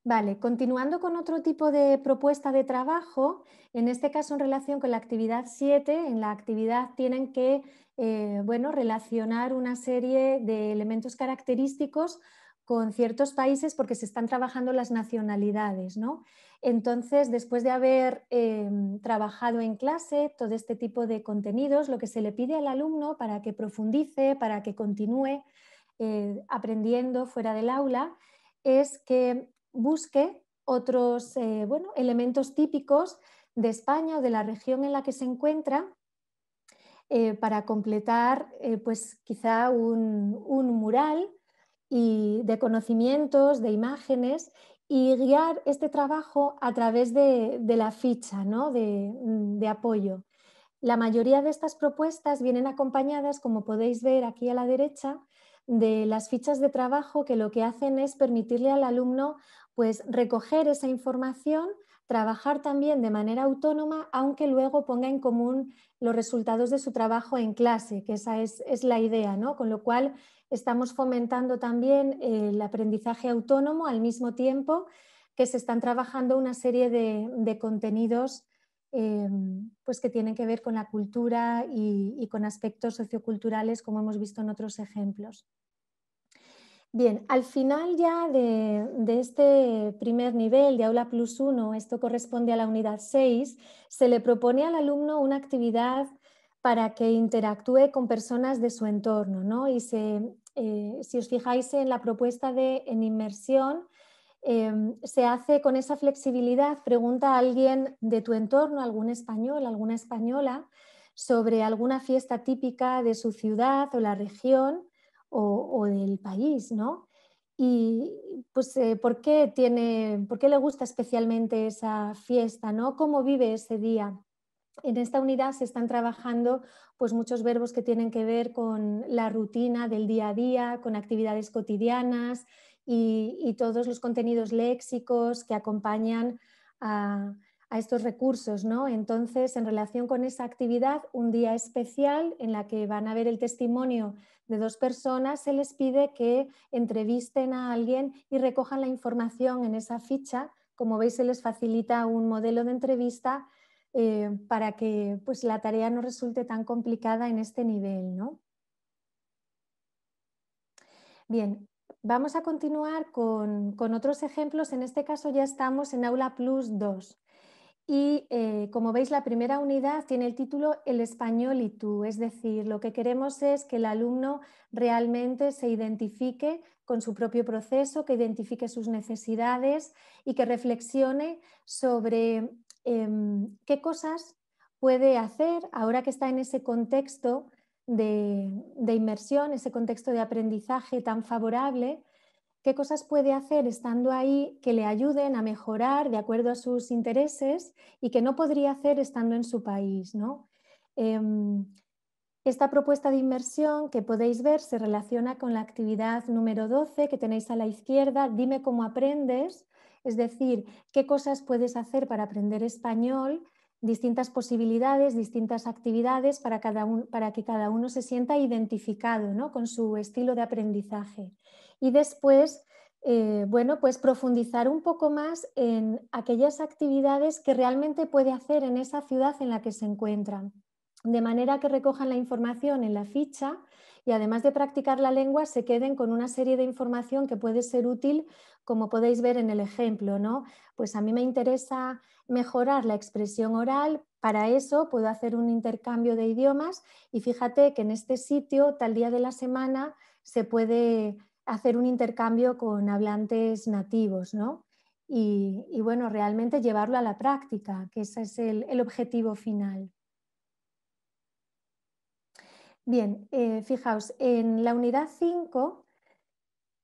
Vale, continuando con otro tipo de propuesta de trabajo, en este caso en relación con la actividad 7, en la actividad tienen que eh, bueno, relacionar una serie de elementos característicos con ciertos países porque se están trabajando las nacionalidades. ¿no? Entonces, después de haber em, trabajado en clase todo este tipo de contenidos, lo que se le pide al alumno para que profundice, para que continúe eh, aprendiendo fuera del aula, es que busque otros eh, elementos típicos de España o de la región en la que se encuentra eh, para completar eh, pues quizá un, mural y de conocimientos, de imágenes y guiar este trabajo a través de, la ficha ¿no? de apoyo. La mayoría de estas propuestas vienen acompañadas, como podéis ver aquí a la derecha, de las fichas de trabajo que lo que hacen es permitirle al alumno pues recoger esa información, trabajar también de manera autónoma, aunque luego ponga en común los resultados de su trabajo en clase, que esa es, la idea, ¿no? Con lo cual estamos fomentando también el aprendizaje autónomo al mismo tiempo que se están trabajando una serie de, de contenidos Em, pues que tienen que ver con la cultura y, con aspectos socioculturales, como hemos visto en otros ejemplos. Bien, al final ya de, este primer nivel de aula plus uno, esto corresponde a la unidad 6, se le propone al alumno una actividad para que interactúe con personas de su entorno. ¿no? Y se, eh, si os fijáis en la propuesta de en inmersión, Em, se hace con esa flexibilidad, pregunta a alguien de tu entorno, algún español, alguna española, sobre alguna fiesta típica de su ciudad o la región o, del país, ¿no? Y pues, eh, ¿por, qué tiene, ¿por qué le gusta especialmente esa fiesta, ¿no? ¿Cómo vive ese día? En esta unidad se están trabajando pues, muchos verbos que tienen que ver con la rutina del día a día, con actividades cotidianas, y, todos los contenidos léxicos que acompañan a, estos recursos. ¿no? Entonces, en relación con esa actividad, un día especial en la que van a ver el testimonio de dos personas, se les pide que entrevisten a alguien y recojan la información en esa ficha. Como veis, se les facilita un modelo de entrevista eh, para que pues, la tarea no resulte tan complicada en este nivel. ¿no? Bien, vamos a continuar con, otros ejemplos. En este caso ya estamos en Aula Plus 2. Y eh, como veis, la primera unidad tiene el título El español y tú, es decir, lo que queremos es que el alumno realmente se identifique con su propio proceso, que identifique sus necesidades y que reflexione sobre em, qué cosas puede hacer ahora que está en ese contexto de, inmersión, ese contexto de aprendizaje tan favorable, qué cosas puede hacer estando ahí que le ayuden a mejorar de acuerdo a sus intereses y que no podría hacer estando en su país. ¿no? Em, esta propuesta de inmersión que podéis ver se relaciona con la actividad número 12 que tenéis a la izquierda, dime cómo aprendes, es decir, qué cosas puedes hacer para aprender español distintas posibilidades, distintas actividades para, cada para que cada uno se sienta identificado con su estilo de aprendizaje. Y después, eh, bueno, pues profundizar un poco más en aquellas actividades que realmente puede hacer en esa ciudad en la que se encuentra, de manera que recojan la información en la ficha y además de practicar la lengua se queden con una serie de información que puede ser útil, como podéis ver en el ejemplo, ¿no? Pues a mí me interesa mejorar la expresión oral, para eso puedo hacer un intercambio de idiomas y fíjate que en este sitio, tal día de la semana, se puede hacer un intercambio con hablantes nativos, ¿no? Y, bueno, realmente llevarlo a la práctica, que ese es el objetivo final. Bien, eh, fijaos, en la unidad 5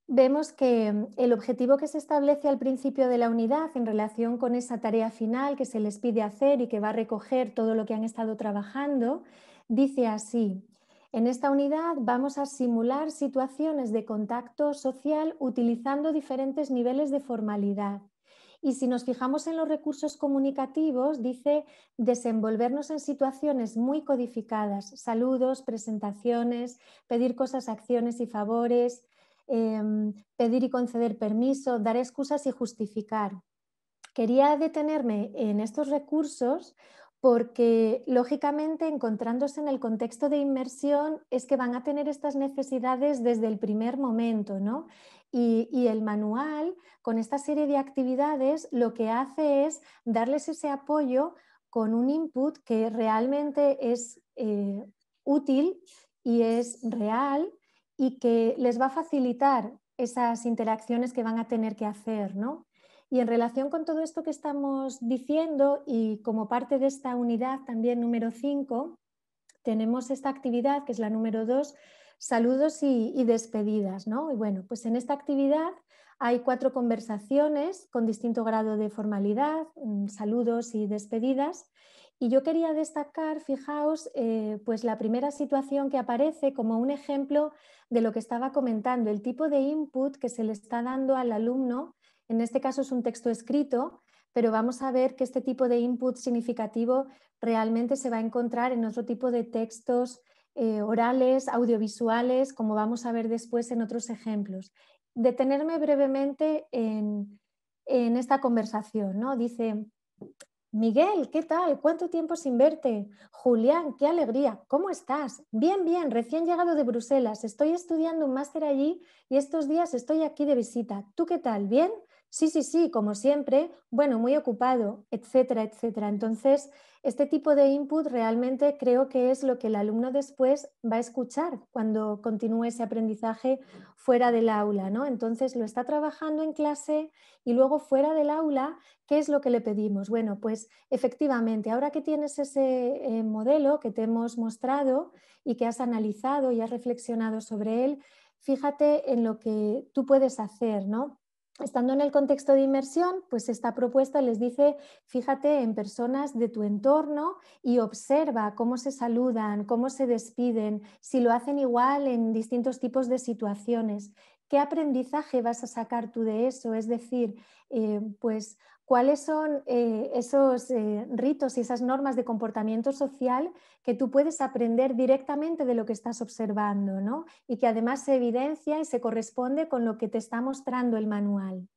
vemos que mm, el objetivo que se establece al principio de la unidad en relación con esa tarea final que se les pide hacer y que va a recoger todo lo que han estado trabajando, dice así, en esta unidad vamos a simular situaciones de contacto social utilizando diferentes niveles de formalidad. Y si nos fijamos en los recursos comunicativos, dice desenvolvernos en situaciones muy codificadas, saludos, presentaciones, pedir cosas, acciones y favores, em, pedir y conceder permiso, dar excusas y justificar. Quería detenerme en estos recursos porque lógicamente encontrándose en el contexto de inmersión es que van a tener estas necesidades desde el primer momento, ¿no? Y, el manual, con esta serie de actividades, lo que hace es darles ese apoyo con un input que realmente es eh, útil y es real y que les va a facilitar esas interacciones que van a tener que hacer, ¿no? Y en relación con todo esto que estamos diciendo y como parte de esta unidad también número 5, tenemos esta actividad que es la número 2, saludos y, despedidas, ¿no? Y bueno, pues en esta actividad hay cuatro conversaciones con distinto grado de formalidad, mm, saludos y despedidas. Y yo quería destacar, fijaos, eh, pues la primera situación que aparece como un ejemplo de lo que estaba comentando, el tipo de input que se le está dando al alumno. En este caso es un texto escrito, pero vamos a ver que este tipo de input significativo realmente se va a encontrar en otro tipo de textos eh, orales, audiovisuales, como vamos a ver después en otros ejemplos. Detenerme brevemente en, en esta conversación, ¿no? Dice, Miguel, ¿qué tal? ¿Cuánto tiempo sin verte? Julián, qué alegría. ¿Cómo estás? Bien, bien, recién llegado de Bruselas. Estoy estudiando un máster allí y estos días estoy aquí de visita. ¿Tú qué tal? ¿Bien? sí, sí, sí, como siempre, bueno, muy ocupado, etcétera, etcétera. Entonces, este tipo de input realmente creo que es lo que el alumno después va a escuchar cuando continúe ese aprendizaje fuera del aula, ¿no? Entonces, lo está trabajando en clase y luego fuera del aula, ¿qué es lo que le pedimos? Bueno, pues efectivamente, ahora que tienes ese eh, modelo que te hemos mostrado y que has analizado y has reflexionado sobre él, fíjate en lo que tú puedes hacer, ¿no? Estando en el contexto de inmersión, pues esta propuesta les dice, fíjate en personas de tu entorno y observa cómo se saludan, cómo se despiden, si lo hacen igual en distintos tipos de situaciones. ¿Qué aprendizaje vas a sacar tú de eso? Es decir, eh, pues cuáles son eh, esos eh, ritos y esas normas de comportamiento social que tú puedes aprender directamente de lo que estás observando, ¿no? Y que además se evidencia y se corresponde con lo que te está mostrando el manual.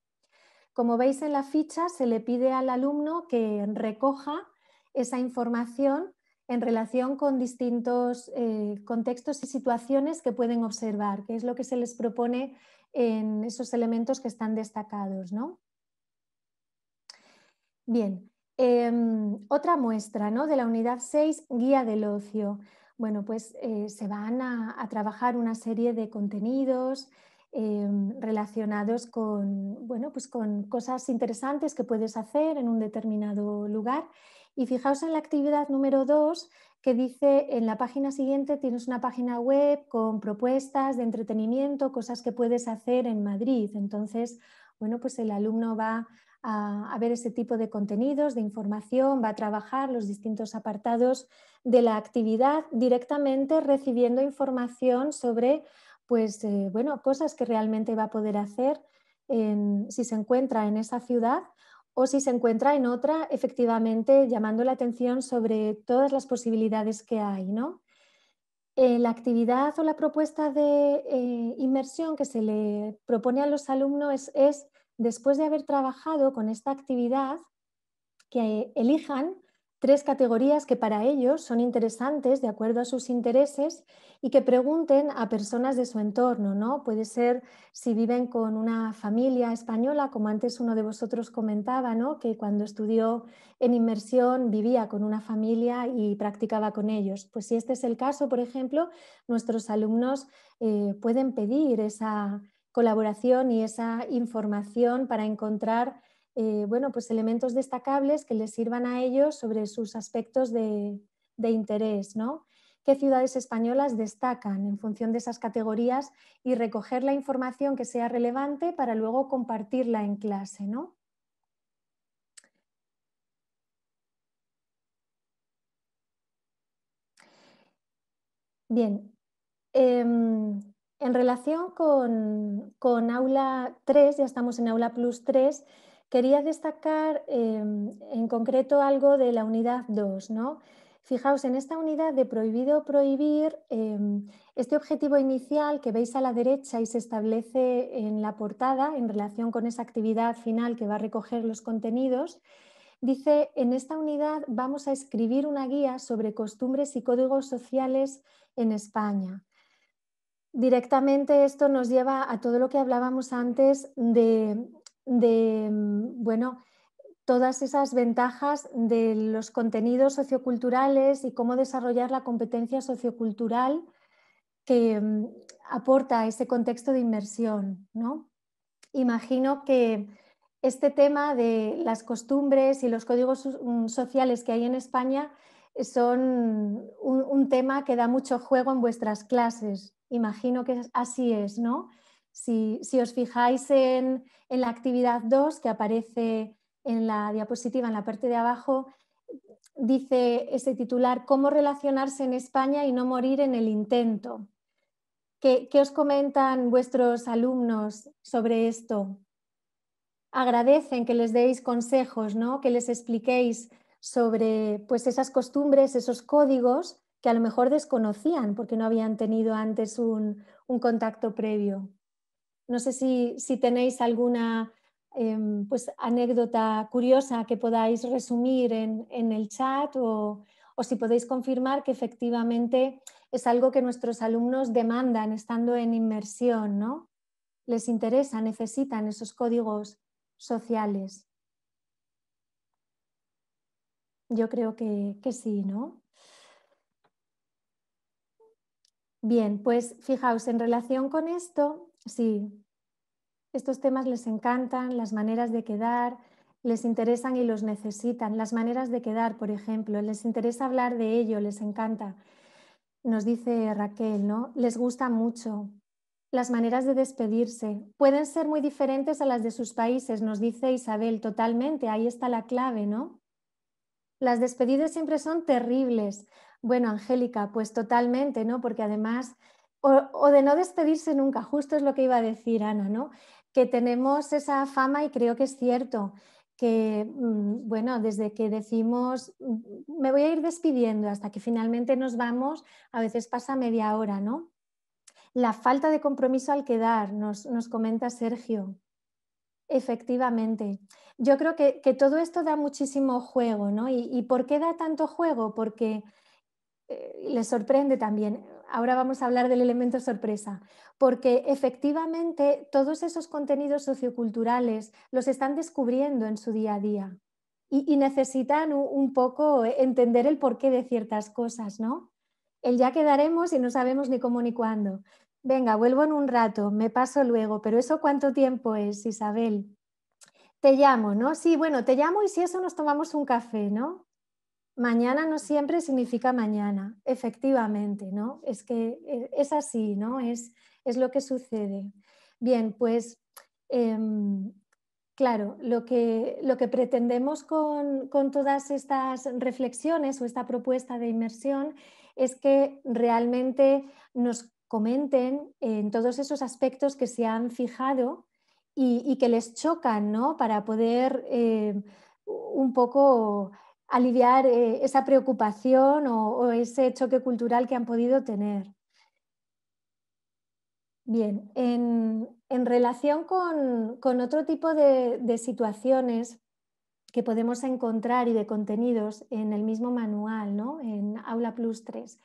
Como veis en la ficha, se le pide al alumno que recoja esa información en relación con distintos eh, contextos y situaciones que pueden observar, que es lo que se les propone en esos elementos que están destacados, ¿no? Bien, em, otra muestra ¿no? de la unidad 6, guía del ocio. Bueno, pues eh, se van a, trabajar una serie de contenidos em, relacionados con, bueno, pues con cosas interesantes que puedes hacer en un determinado lugar. Y fijaos en la actividad número 2, que dice en la página siguiente tienes una página web con propuestas de entretenimiento, cosas que puedes hacer en Madrid. Entonces, bueno, pues el alumno va a, ver ese tipo de contenidos, de información, va a trabajar los distintos apartados de la actividad directamente recibiendo información sobre pues, eh, bueno, cosas que realmente va a poder hacer si se encuentra en esa ciudad o si se encuentra en otra, efectivamente llamando la atención sobre todas las posibilidades que hay. ¿no? Eh, la actividad o la propuesta de eh, inmersión que se le propone a los alumnos es después de haber trabajado con esta actividad, que eh, elijan tres categorías que para ellos son interesantes de acuerdo a sus intereses y que pregunten a personas de su entorno, ¿no? Puede ser si viven con una familia española, como antes uno de vosotros comentaba, Que cuando estudió en inmersión vivía con una familia y practicaba con ellos. Pues si este es el caso, por ejemplo, nuestros alumnos eh, pueden pedir esa, colaboración y esa información para encontrar eh, bueno, pues elementos destacables que les sirvan a ellos sobre sus aspectos de, interés. ¿no? qué ciudades españolas destacan en función de esas categorías y recoger la información que sea relevante para luego compartirla en clase. ¿no? Bien, em, en relación con, Aula 3, ya estamos en Aula Plus 3, quería destacar em, en concreto algo de la unidad 2. Fijaos, en esta unidad de prohibido prohibir, em, este objetivo inicial que veis a la derecha y se establece en la portada en relación con esa actividad final que va a recoger los contenidos, dice, en esta unidad vamos a escribir una guía sobre costumbres y códigos sociales en España directamente esto nos lleva a todo lo que hablábamos antes de, mm, bueno, todas esas ventajas de los contenidos socioculturales y cómo desarrollar la competencia sociocultural que mm, aporta ese contexto de inmersión. ¿no? Imagino que este tema de las costumbres y los códigos mm, sociales que hay en España son un tema que da mucho juego en vuestras clases, Imagino que así es, ¿no? Si, os fijáis en, la actividad 2 que aparece en la diapositiva en la parte de abajo, dice ese titular, ¿cómo relacionarse en España y no morir en el intento? ¿Qué, os comentan vuestros alumnos sobre esto? Agradecen que les deis consejos, ¿no? que les expliquéis sobre pues, esas costumbres, esos códigos que a lo mejor desconocían porque no habían tenido antes un, contacto previo. No sé si, tenéis alguna em, pues, anécdota curiosa que podáis resumir en, el chat o, si podéis confirmar que efectivamente es algo que nuestros alumnos demandan estando en inmersión, ¿no? Les interesa, necesitan esos códigos sociales. Yo creo que, que sí, ¿no? Bien, pues fijaos, en relación con esto, sí, estos temas les encantan, las maneras de quedar, les interesan y los necesitan. Las maneras de quedar, por ejemplo, les interesa hablar de ello, les encanta. Nos dice Raquel, ¿no? Les gusta mucho. Las maneras de despedirse pueden ser muy diferentes a las de sus países, nos dice Isabel, totalmente. Ahí está la clave, ¿no? Las despedidas siempre son terribles. Bueno, Angélica, pues totalmente, ¿no? Porque además, o, de no despedirse nunca, justo es lo que iba a decir Ana, ¿no? Que tenemos esa fama y creo que es cierto que, mm, bueno, desde que decimos, mm, me voy a ir despidiendo hasta que finalmente nos vamos, a veces pasa media hora, ¿no? La falta de compromiso al quedar, nos, nos comenta Sergio. Efectivamente. Yo creo que, todo esto da muchísimo juego, ¿no? ¿Y, ¿Y, por qué da tanto juego? Porque eh, les sorprende también. Ahora vamos a hablar del elemento sorpresa, porque efectivamente todos esos contenidos socioculturales los están descubriendo en su día a día y, necesitan un, un, poco entender el porqué de ciertas cosas, ¿no? El ya quedaremos y no sabemos ni cómo ni cuándo. Venga, vuelvo en un rato, me paso luego, pero ¿eso cuánto tiempo es, Isabel? Te llamo, ¿no? Sí, bueno, te llamo y si eso nos tomamos un café, ¿no? mañana no siempre significa mañana, efectivamente, ¿no? Es que eh, es así, ¿no? Es, lo que sucede. Bien, pues em, claro, lo que, lo que pretendemos con, todas estas reflexiones o esta propuesta de inmersión es que realmente nos comenten eh, en todos esos aspectos que se han fijado y, que les chocan, ¿no? Para poder eh, un poco aliviar eh, esa preocupación o, ese choque cultural que han podido tener. Bien, en, relación con, otro tipo de, situaciones que podemos encontrar y de contenidos en el mismo manual, en Aula Plus 3.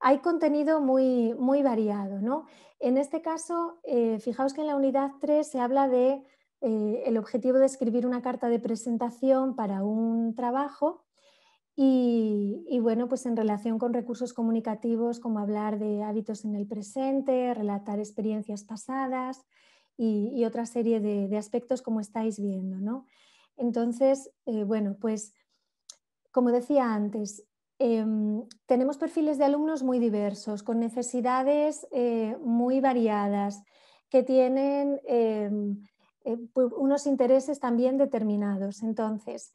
Hay contenido muy, muy variado. En este caso, eh, fijaos que en la unidad 3 se habla de eh, el objetivo de escribir una carta de presentación para un trabajo y, bueno, pues en relación con recursos comunicativos, como hablar de hábitos en el presente, relatar experiencias pasadas y, otra serie de, aspectos como estáis viendo, ¿no? Entonces, eh, bueno, pues como decía antes, em, tenemos perfiles de alumnos muy diversos, con necesidades eh, muy variadas, que tienen em, eh, unos intereses también determinados. Entonces,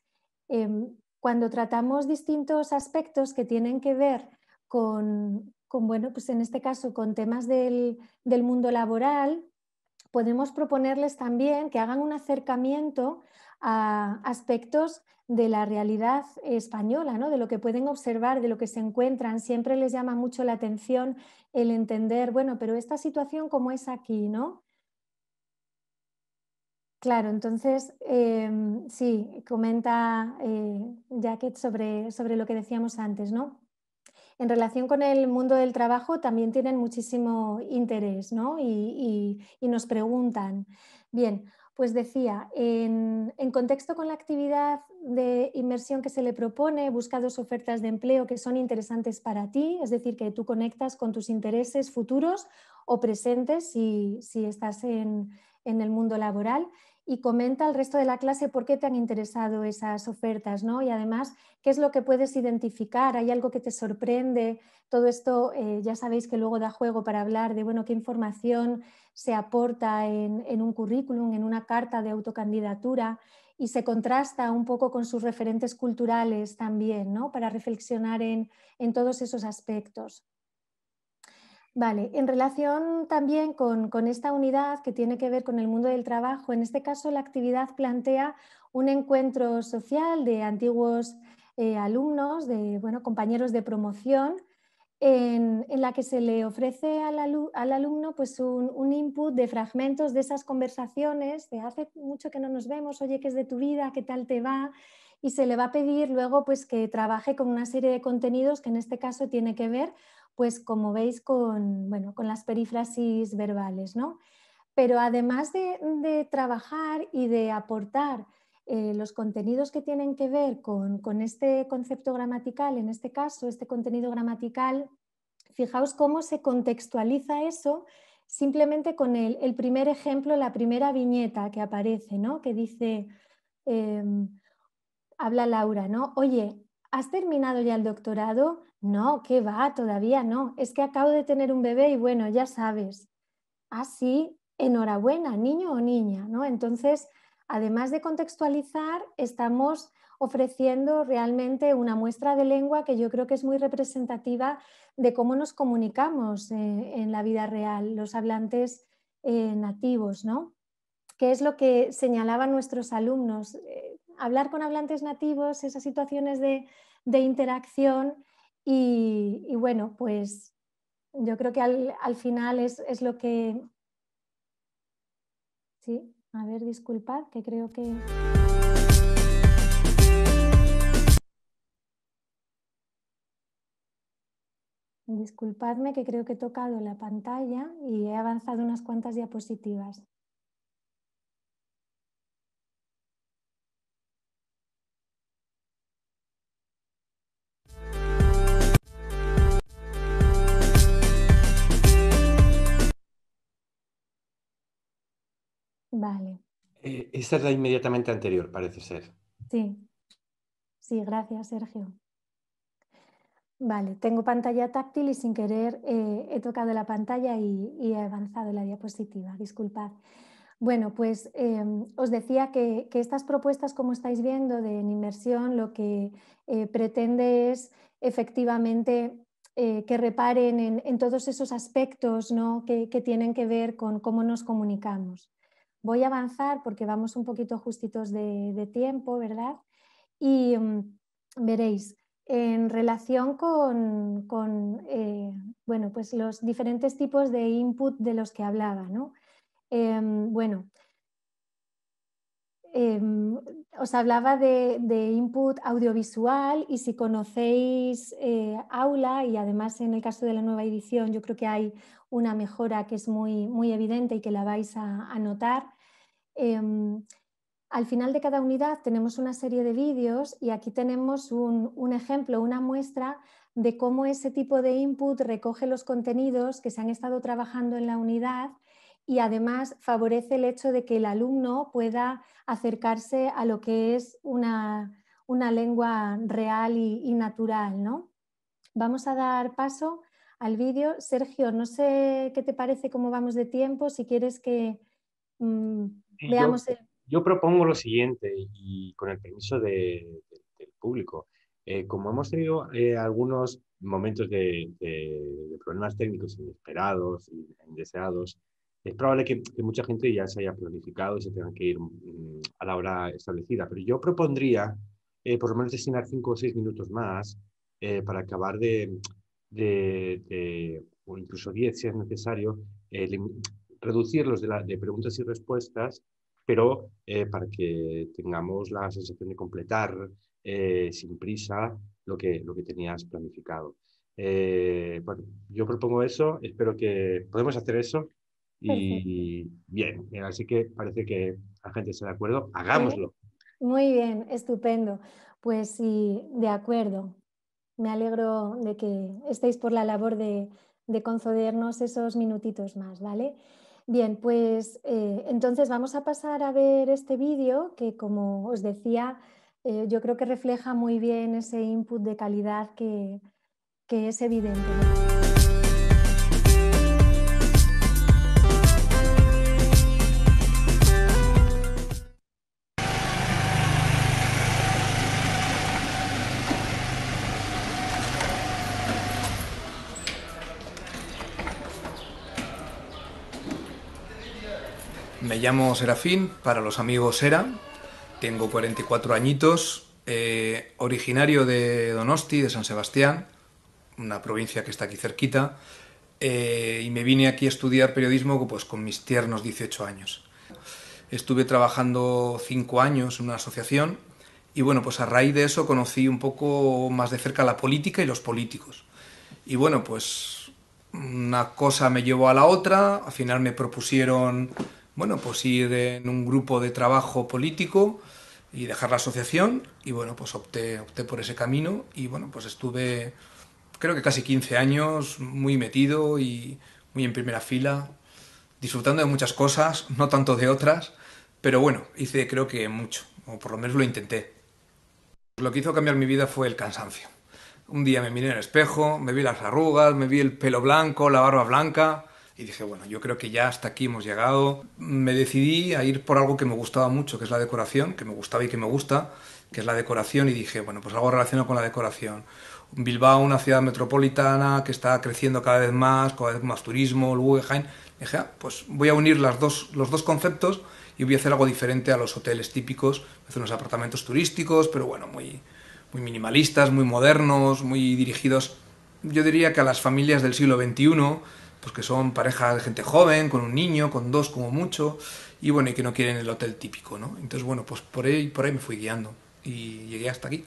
em, cuando tratamos distintos aspectos que tienen que ver con, bueno, pues en este caso con temas del, del mundo laboral, podemos proponerles también que hagan un acercamiento a aspectos de la realidad española, ¿no? de lo que pueden observar, de lo que se encuentran. Siempre les llama mucho la atención el entender, bueno, pero esta situación como es aquí, ¿no? Claro, entonces em, sí, comenta eh, Jacket sobre, sobre lo que decíamos antes, ¿no? en relación con el mundo del trabajo también tienen muchísimo interés ¿no? y, nos preguntan. Bien, pues decía, en, en, contexto con la actividad de inmersión que se le propone, busca dos ofertas de empleo que son interesantes para ti, es decir, que tú conectas con tus intereses futuros o presentes si estás en, en el mundo laboral y comenta al resto de la clase por qué te han interesado esas ofertas, ¿no? Y además, qué es lo que puedes identificar, hay algo que te sorprende, todo esto eh, ya sabéis que luego da juego para hablar de, bueno, qué información se aporta en, un currículum, en una carta de autocandidatura y se contrasta un poco con sus referentes culturales también, ¿no? Para reflexionar en todos esos aspectos. Vale, en relación también con, esta unidad que tiene que ver con el mundo del trabajo, en este caso la actividad plantea un encuentro social de antiguos eh, alumnos, de compañeros de promoción, en, la que se le ofrece al, alumno pues, un, input de fragmentos de esas conversaciones, de hace mucho que no nos vemos, oye, ¿qué es de tu vida? ¿Qué tal te va? y se le va a pedir luego pues, que trabaje con una serie de contenidos que en este caso tiene que ver pues como veis, con, las perífrasis verbales. ¿no? Pero además de, trabajar y de aportar eh, los contenidos que tienen que ver con, este concepto gramatical, en este caso, este contenido gramatical, fijaos cómo se contextualiza eso simplemente con el, primer ejemplo, la primera viñeta que aparece, ¿no? que dice, em, habla Laura, ¿no? oye, ¿has terminado ya el doctorado? No, ¿qué va? Todavía no. Es que acabo de tener un bebé y bueno, ya sabes. Así, ah, sí, enhorabuena, niño o niña, ¿no? Entonces, además de contextualizar, estamos ofreciendo realmente una muestra de lengua que yo creo que es muy representativa de cómo nos comunicamos eh, en, la vida real, los hablantes eh, nativos, ¿no? ¿Qué es lo que señalaban nuestros alumnos? Eh, hablar con hablantes nativos, esas situaciones de, interacción y, bueno, pues yo creo que al, final es, lo que... Sí, a ver, disculpad, que creo que... Disculpadme que creo que he tocado la pantalla y he avanzado unas cuantas diapositivas. Eh, esta es la inmediatamente anterior, parece ser. Sí, sí, gracias, Sergio. Vale, tengo pantalla táctil y sin querer eh, he tocado la pantalla y, he avanzado la diapositiva, disculpad. Bueno, pues em, os decía que, estas propuestas, como estáis viendo, de en inmersión, lo que eh, pretende es efectivamente que reparen en, todos esos aspectos que tienen que ver con cómo nos comunicamos voy a avanzar porque vamos un poquito justitos de, tiempo, ¿verdad? Y mm, veréis, en relación con, eh, pues los diferentes tipos de input de los que hablaba, ¿no? Em, bueno, em, os hablaba de, input audiovisual y si conocéis eh, Aula y además en el caso de la nueva edición yo creo que hay una mejora que es muy, muy evidente y que la vais a, notar. Em, al final de cada unidad tenemos una serie de vídeos y aquí tenemos un, ejemplo, una muestra de cómo ese tipo de input recoge los contenidos que se han estado trabajando en la unidad y además favorece el hecho de que el alumno pueda acercarse a lo que es una, lengua real y, y natural. ¿no? Vamos a dar paso al vídeo. Sergio, no sé qué te parece, cómo vamos de tiempo, si quieres que mm, veamos yo, propongo lo siguiente, y con el permiso del público. Eh, como hemos tenido eh, algunos momentos de, problemas técnicos inesperados, y indeseados, es probable que, mucha gente ya se haya planificado y se tenga que ir mm, a la hora establecida, pero yo propondría eh, por lo menos destinar cinco o seis minutos más para acabar de, de, o incluso 10 si es necesario, eh, reducirlos de, preguntas y respuestas, pero eh, para que tengamos la sensación de completar eh, sin prisa lo que, lo que tenías planificado. bueno, yo propongo eso, espero que podemos hacer eso. Y bien, así que parece que la gente está de acuerdo, hagámoslo. Muy bien, estupendo. Pues sí, de acuerdo me alegro de que estéis por la labor de, concedernos esos minutitos más, ¿vale? Bien, pues eh, entonces vamos a pasar a ver este vídeo que, como os decía, eh, yo creo que refleja muy bien ese input de calidad que es evidente. llamo Serafín, para los amigos era, tengo 44 añitos, eh, originario de Donosti, de San Sebastián, una provincia que está aquí cerquita, eh, y me vine aquí a estudiar periodismo pues, con mis tiernos 18 años. Estuve trabajando 5 años en una asociación y bueno, pues a raíz de eso conocí un poco más de cerca la política y los políticos. Y bueno, pues una cosa me llevó a la otra, al final me propusieron bueno, pues ir en un grupo de trabajo político y dejar la asociación y bueno, pues opté, por ese camino y bueno, pues estuve creo que casi 15 años muy metido y muy en primera fila, disfrutando de muchas cosas, no tanto de otras, pero bueno, hice creo que mucho, o por lo menos lo intenté. Lo que hizo cambiar mi vida fue el cansancio. Un día me miré en el espejo, me vi las arrugas, me vi el pelo blanco, la barba blanca, y dije, bueno, yo creo que ya hasta aquí hemos llegado. Me decidí a ir por algo que me gustaba mucho, que es la decoración, que me gustaba y que me gusta, que es la decoración, y dije, bueno, pues algo relacionado con la decoración. Bilbao, una ciudad metropolitana que está creciendo cada vez más, cada vez más turismo, el Dije, ah, pues voy a unir las dos, los dos conceptos y voy a hacer algo diferente a los hoteles típicos, hacer unos apartamentos turísticos, pero bueno, muy, muy minimalistas, muy modernos, muy dirigidos, yo diría que a las familias del siglo XXI, pues que son parejas de gente joven, con un niño, con dos como mucho, y bueno, y que no quieren el hotel típico, ¿no? Entonces, bueno, pues por ahí, por ahí me fui guiando y llegué hasta aquí.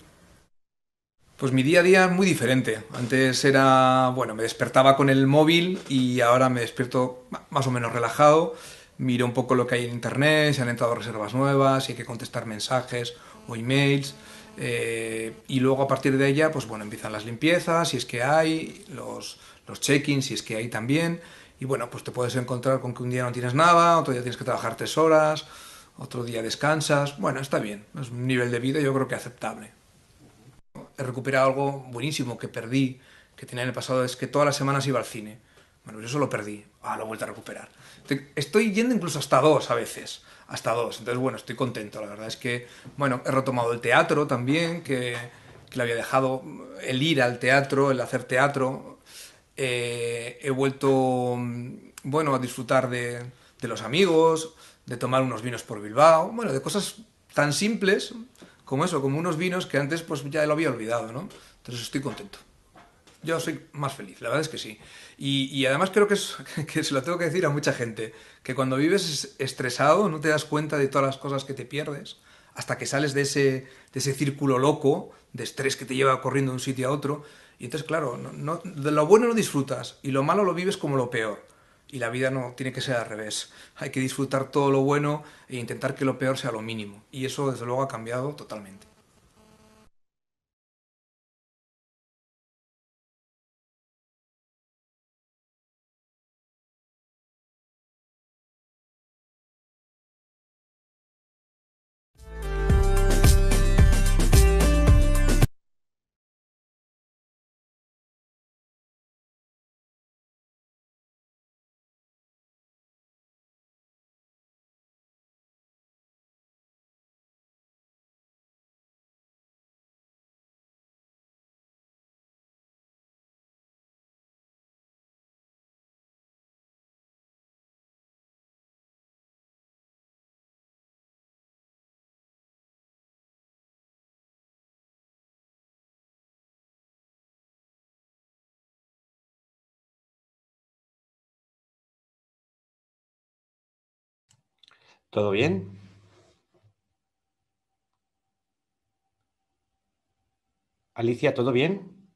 Pues mi día a día es muy diferente. Antes era, bueno, me despertaba con el móvil y ahora me despierto más o menos relajado, miro un poco lo que hay en internet, si han entrado reservas nuevas, si hay que contestar mensajes o emails. Eh, y luego a partir de ella, pues bueno, empiezan las limpiezas, si es que hay, los, los check-ins, si es que hay también. Y bueno, pues te puedes encontrar con que un día no tienes nada, otro día tienes que trabajar tres horas, otro día descansas. Bueno, está bien, es un nivel de vida yo creo que aceptable. He recuperado algo buenísimo que perdí, que tenía en el pasado, es que todas las semanas iba al cine. Bueno, pues eso lo perdí. Ah, lo he vuelto a recuperar. Estoy yendo incluso hasta dos a veces. Hasta dos. Entonces, bueno, estoy contento. La verdad es que, bueno, he retomado el teatro también, que, que le había dejado el ir al teatro, el hacer teatro. Eh, he vuelto mm, bueno, a disfrutar de, los amigos, de tomar unos vinos por Bilbao, bueno, de cosas tan simples como eso, como unos vinos que antes pues ya lo había olvidado, ¿no? Entonces estoy contento. Yo soy más feliz, la verdad es que sí. Y, además creo que, es, [laughs] que se lo tengo que decir a mucha gente, que cuando vives estresado no te das cuenta de todas las cosas que te pierdes hasta que sales de ese, de ese círculo loco de estrés que te lleva corriendo de un sitio a otro y entonces, claro, no, de lo bueno lo disfrutas y lo malo lo vives como lo peor. Y la vida no tiene que ser al revés. Hay que disfrutar todo lo bueno e intentar que lo peor sea lo mínimo. Y eso, desde luego, ha cambiado totalmente. ¿Todo bien? Alicia, ¿todo bien?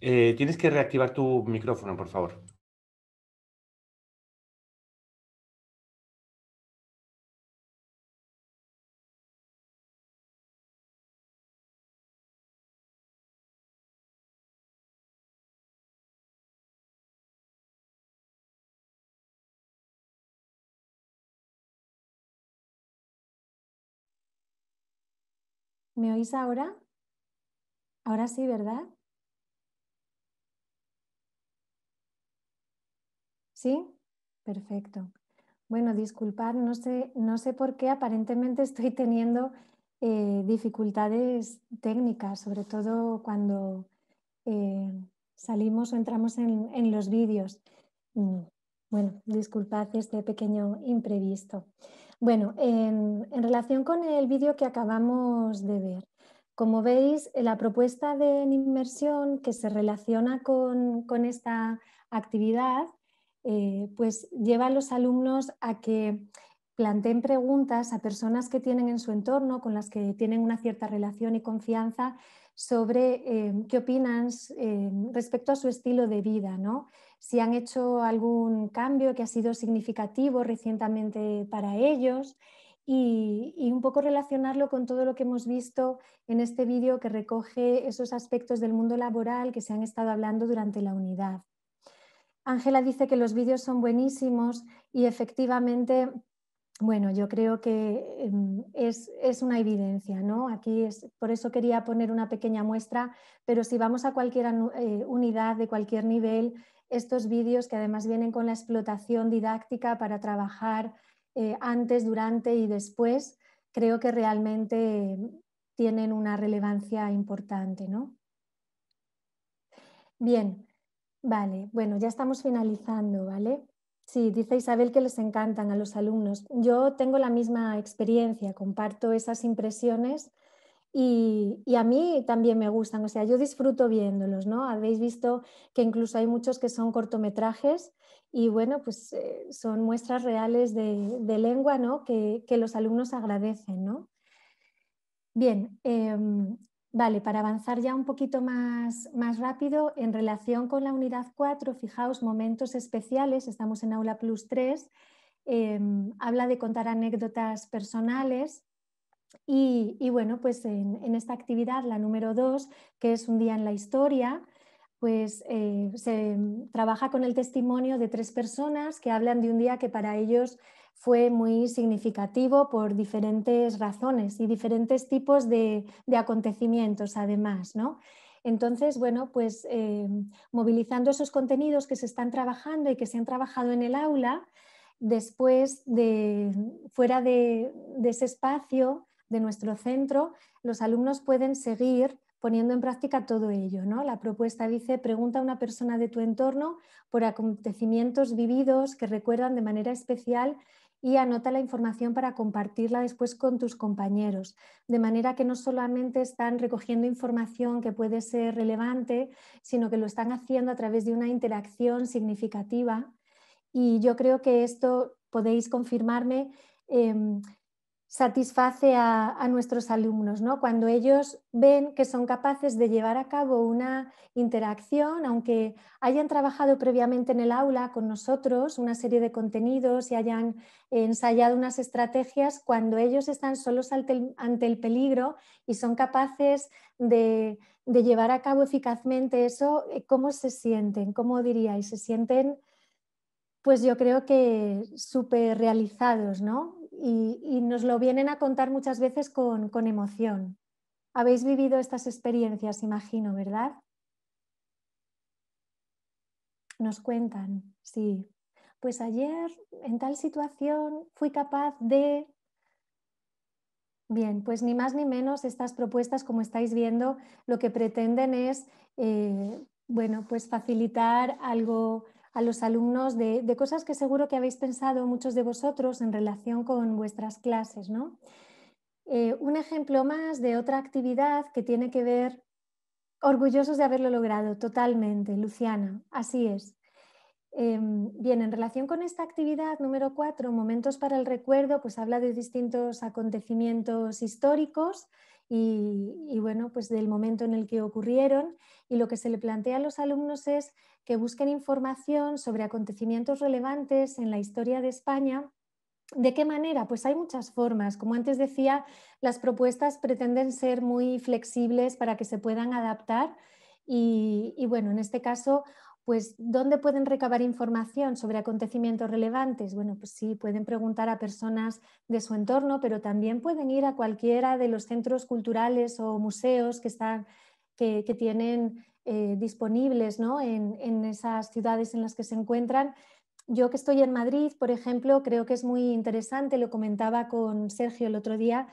Eh, tienes que reactivar tu micrófono, por favor. ahora? Ahora sí, ¿verdad? ¿Sí? Perfecto. Bueno, disculpad, no sé, por qué aparentemente estoy teniendo eh, dificultades técnicas, sobre todo cuando eh, salimos o entramos en, en los vídeos. Mm, bueno, disculpad este pequeño imprevisto. Bueno, en, relación con el vídeo que acabamos de ver, como veis, la propuesta de inmersión que se relaciona con, esta actividad, eh, pues lleva a los alumnos a que planteen preguntas a personas que tienen en su entorno, con las que tienen una cierta relación y confianza, sobre eh, qué opinan eh, respecto a su estilo de vida, ¿no? si han hecho algún cambio que ha sido significativo recientemente para ellos y, un poco relacionarlo con todo lo que hemos visto en este vídeo que recoge esos aspectos del mundo laboral que se han estado hablando durante la unidad. Ángela dice que los vídeos son buenísimos y efectivamente, bueno, yo creo que em, es, es una evidencia, ¿no? Aquí es, por eso quería poner una pequeña muestra, pero si vamos a cualquier eh, unidad de cualquier nivel, estos vídeos que además vienen con la explotación didáctica para trabajar eh, antes, durante y después, creo que realmente tienen una relevancia importante, ¿no? Bien, vale, bueno, ya estamos finalizando, ¿vale? Sí, dice Isabel que les encantan a los alumnos. Yo tengo la misma experiencia, comparto esas impresiones y, a mí también me gustan, o sea, yo disfruto viéndolos, ¿no? Habéis visto que incluso hay muchos que son cortometrajes y bueno, pues eh, son muestras reales de, lengua, ¿no? Que, los alumnos agradecen, ¿no? Bien, em, vale, para avanzar ya un poquito más, rápido, en relación con la unidad 4, fijaos, momentos especiales, estamos en Aula Plus 3, em, habla de contar anécdotas personales y, bueno, pues en, esta actividad, la número dos, que es un día en la historia, pues eh, se mm, trabaja con el testimonio de tres personas que hablan de un día que para ellos fue muy significativo por diferentes razones y diferentes tipos de, acontecimientos además, ¿no? Entonces, bueno, pues eh, movilizando esos contenidos que se están trabajando y que se han trabajado en el aula, después de, fuera de ese espacio, de nuestro centro, los alumnos pueden seguir poniendo en práctica todo ello. ¿no? La propuesta dice, pregunta a una persona de tu entorno por acontecimientos vividos que recuerdan de manera especial y anota la información para compartirla después con tus compañeros, de manera que no solamente están recogiendo información que puede ser relevante, sino que lo están haciendo a través de una interacción significativa. Y yo creo que esto podéis confirmarme. Em, satisface a, nuestros alumnos, ¿no? cuando ellos ven que son capaces de llevar a cabo una interacción, aunque hayan trabajado previamente en el aula con nosotros una serie de contenidos y hayan ensayado unas estrategias, cuando ellos están solos ante el, peligro y son capaces de, de, llevar a cabo eficazmente eso, eh, ¿cómo se sienten? ¿Cómo diríais? Se sienten, pues yo creo que súper realizados, ¿no? y, nos lo vienen a contar muchas veces con, emoción. Habéis vivido estas experiencias, imagino, ¿verdad? Nos cuentan, sí. Pues ayer en tal situación fui capaz de... Bien, pues ni más ni menos estas propuestas, como estáis viendo, lo que pretenden es, eh, bueno, pues facilitar algo a los alumnos de, cosas que seguro que habéis pensado muchos de vosotros en relación con vuestras clases. ¿no? Eh, un ejemplo más de otra actividad que tiene que ver, orgullosos de haberlo logrado totalmente, Luciana, así es. Em, bien, en relación con esta actividad número cuatro, Momentos para el Recuerdo, pues habla de distintos acontecimientos históricos y, bueno, pues del momento en el que ocurrieron. Y lo que se le plantea a los alumnos es que busquen información sobre acontecimientos relevantes en la historia de España. ¿De qué manera? Pues hay muchas formas. Como antes decía, las propuestas pretenden ser muy flexibles para que se puedan adaptar. y bueno, en este caso pues, ¿dónde pueden recabar información sobre acontecimientos relevantes? Bueno, pues sí, pueden preguntar a personas de su entorno, pero también pueden ir a cualquiera de los centros culturales o museos que, tienen eh, disponibles en esas ciudades en las que se encuentran. Yo que estoy en Madrid, por ejemplo, creo que es muy interesante, lo comentaba con Sergio el otro día,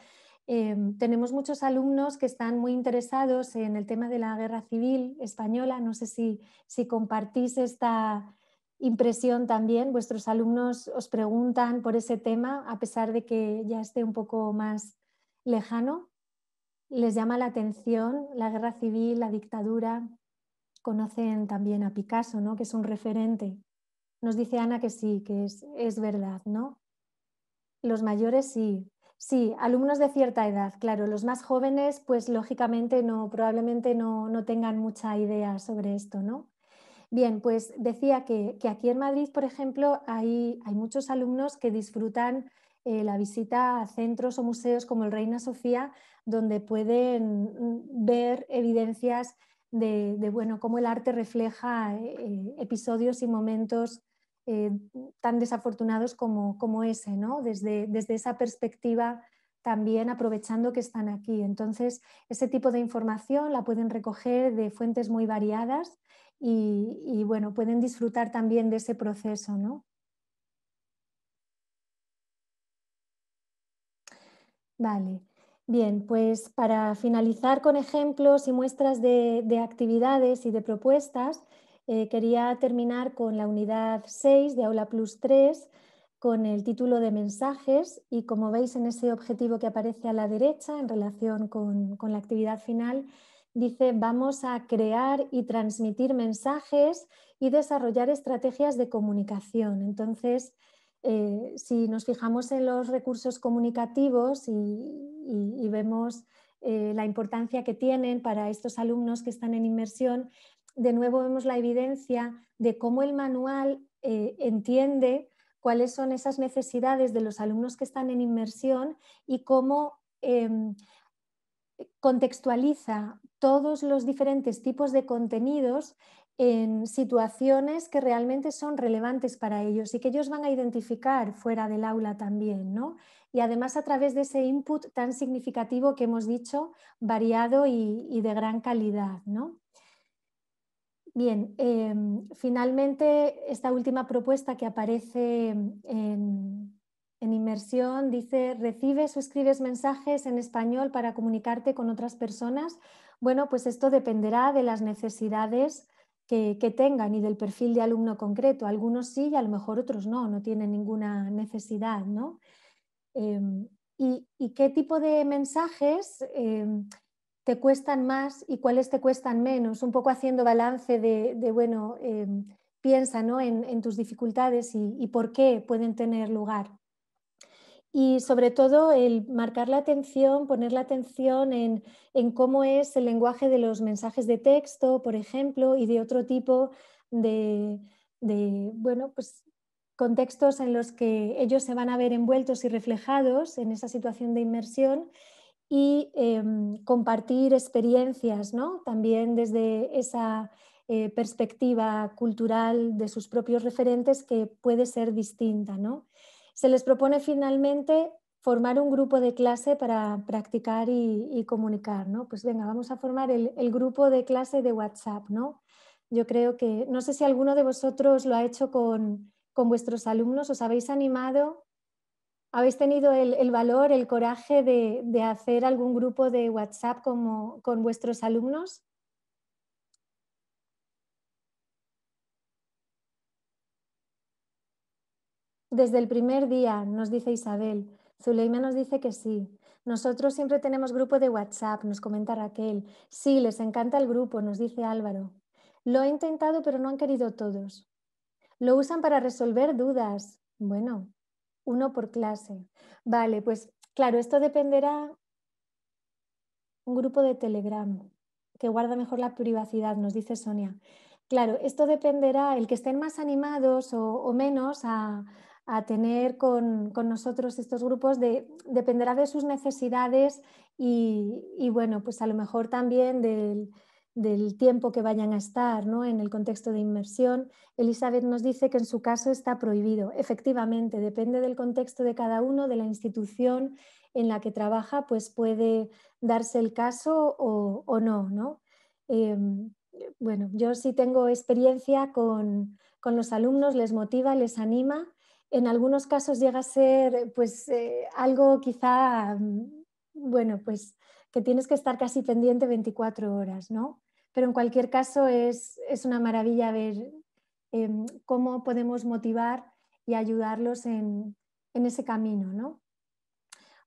Em, tenemos muchos alumnos que están muy interesados en el tema de la guerra civil española. No sé si, compartís esta impresión también. Vuestros alumnos os preguntan por ese tema, a pesar de que ya esté un poco más lejano. ¿Les llama la atención la guerra civil, la dictadura? Conocen también a Picasso, ¿no? que es un referente. Nos dice Ana que sí, que es, es verdad, ¿no? Los mayores sí, Sí, alumnos de cierta edad, claro. Los más jóvenes, pues lógicamente no, probablemente no, tengan mucha idea sobre esto, ¿no? Bien, pues decía que, aquí en Madrid, por ejemplo, hay, muchos alumnos que disfrutan eh, la visita a centros o museos como el Reina Sofía, donde pueden mm, ver evidencias de, bueno, cómo el arte refleja eh, eh, episodios y momentos eh, tan desafortunados como, ese, desde, esa perspectiva también aprovechando que están aquí. Entonces, ese tipo de información la pueden recoger de fuentes muy variadas y, bueno, pueden disfrutar también de ese proceso, Vale. Bien, pues para finalizar con ejemplos y muestras de, de actividades y de propuestas, eh, quería terminar con la unidad 6 de Aula Plus 3 con el título de mensajes y como veis en ese objetivo que aparece a la derecha en relación con, la actividad final, dice vamos a crear y transmitir mensajes y desarrollar estrategias de comunicación. Entonces, eh, si nos fijamos en los recursos comunicativos y, vemos eh, la importancia que tienen para estos alumnos que están en inmersión, de nuevo vemos la evidencia de cómo el manual eh, entiende cuáles son esas necesidades de los alumnos que están en inmersión y cómo em, contextualiza todos los diferentes tipos de contenidos en situaciones que realmente son relevantes para ellos y que ellos van a identificar fuera del aula también, ¿no? Y además a través de ese input tan significativo que hemos dicho, variado y, y de gran calidad, ¿no? Bien, em, finalmente esta última propuesta que aparece en, inmersión dice, ¿recibes o escribes mensajes en español para comunicarte con otras personas? Bueno, pues esto dependerá de las necesidades que, tengan y del perfil de alumno concreto. Algunos sí y a lo mejor otros no, no tienen ninguna necesidad, ¿no? Em, y, qué tipo de mensajes? Em, te cuestan más y cuáles te cuestan menos, un poco haciendo balance de, bueno, em, piensa ¿no? en, tus dificultades y, por qué pueden tener lugar. Y sobre todo el marcar la atención, poner la atención en, cómo es el lenguaje de los mensajes de texto, por ejemplo, y de otro tipo de, de bueno, pues contextos en los que ellos se van a ver envueltos y reflejados en esa situación de inmersión y em, compartir experiencias, ¿no? También desde esa eh, perspectiva cultural de sus propios referentes que puede ser distinta, ¿no? Se les propone finalmente formar un grupo de clase para practicar y, comunicar, ¿no? Pues venga, vamos a formar el, grupo de clase de WhatsApp, ¿no? Yo creo que, no sé si alguno de vosotros lo ha hecho con vuestros alumnos, os habéis animado habéis tenido el, valor, el coraje de, hacer algún grupo de WhatsApp con vuestros alumnos? Desde el primer día, nos dice Isabel. Zuleima nos dice que sí. Nosotros siempre tenemos grupo de WhatsApp, nos comenta Raquel. Sí, les encanta el grupo, nos dice Álvaro. Lo he intentado, pero no han querido todos. Lo usan para resolver dudas. Bueno, uno por clase. Vale, pues claro, esto dependerá un grupo de Telegram que guarda mejor la privacidad, nos dice Sonia. Claro, esto dependerá, el que estén más animados o, menos a, tener con, nosotros estos grupos dependerá de sus necesidades y, bueno, pues a lo mejor también del, del tiempo que vayan a estar ¿no? en el contexto de inmersión. Elizabeth nos dice que en su caso está prohibido. Efectivamente, depende del contexto de cada uno, de la institución en la que trabaja, pues puede darse el caso o, no. ¿no? Em, bueno, yo sí tengo experiencia con, los alumnos, les motiva, les anima. En algunos casos llega a ser pues, eh, algo quizá, mm, bueno, pues que tienes que estar casi pendiente 24 horas, ¿no? Pero en cualquier caso es, una maravilla ver em, cómo podemos motivar y ayudarlos en, ese camino.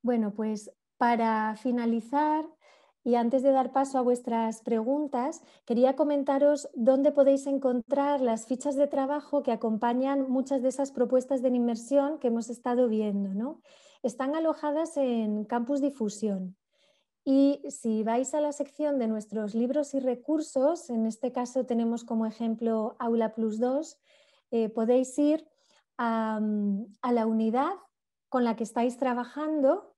Bueno, pues para finalizar y antes de dar paso a vuestras preguntas, quería comentaros dónde podéis encontrar las fichas de trabajo que acompañan muchas de esas propuestas de inmersión que hemos estado viendo. ¿no? Están alojadas en Campus Difusión. Y si vais a la sección de nuestros libros y recursos, en este caso tenemos como ejemplo Aula Plus 2, eh, podéis ir mm, a, la unidad con la que estáis trabajando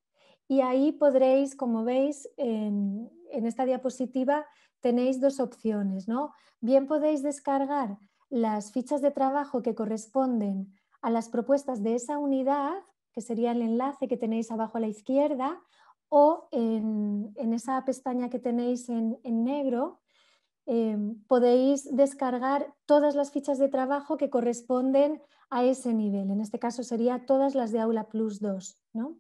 y ahí podréis, como veis en, esta diapositiva, tenéis dos opciones. ¿no? Bien podéis descargar las fichas de trabajo que corresponden a las propuestas de esa unidad, que sería el enlace que tenéis abajo a la izquierda, o en, esa pestaña que tenéis en, negro eh, podéis descargar todas las fichas de trabajo que corresponden a ese nivel. En este caso sería todas las de Aula Plus 2. ¿no?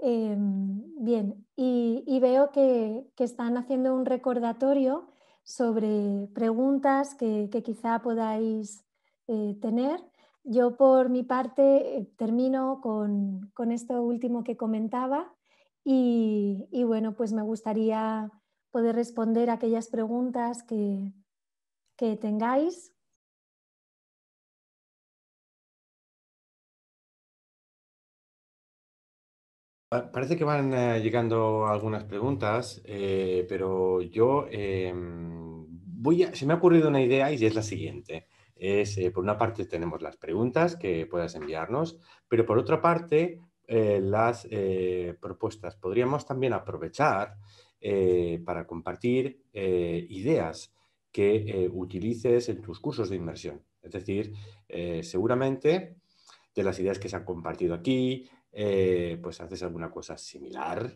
Eh, bien, y, veo que, están haciendo un recordatorio sobre preguntas que, quizá podáis eh, tener. Yo por mi parte eh, termino con, esto último que comentaba y, bueno, pues me gustaría poder responder a aquellas preguntas que, tengáis. Parece que van eh, llegando algunas preguntas, eh, pero yo em, voy se me ha ocurrido una idea y es la siguiente es, eh, por una parte tenemos las preguntas que puedas enviarnos, pero por otra parte eh, las eh, propuestas. Podríamos también aprovechar para compartir ideas que utilices en tus cursos de inmersión. Es decir, seguramente de las ideas que se han compartido aquí, pues haces alguna cosa similar,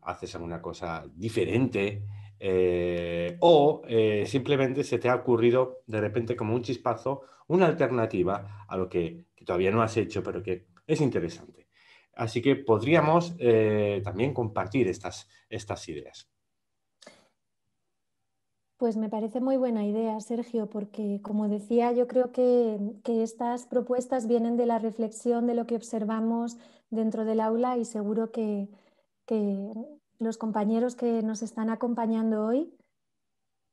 haces alguna cosa diferente eh, o eh, simplemente se te ha ocurrido de repente como un chispazo una alternativa a lo que, todavía no has hecho, pero que es interesante. Así que podríamos eh, también compartir estas, estas ideas. Pues me parece muy buena idea, Sergio, porque como decía, yo creo que, estas propuestas vienen de la reflexión de lo que observamos dentro del aula y seguro que los compañeros que nos están acompañando hoy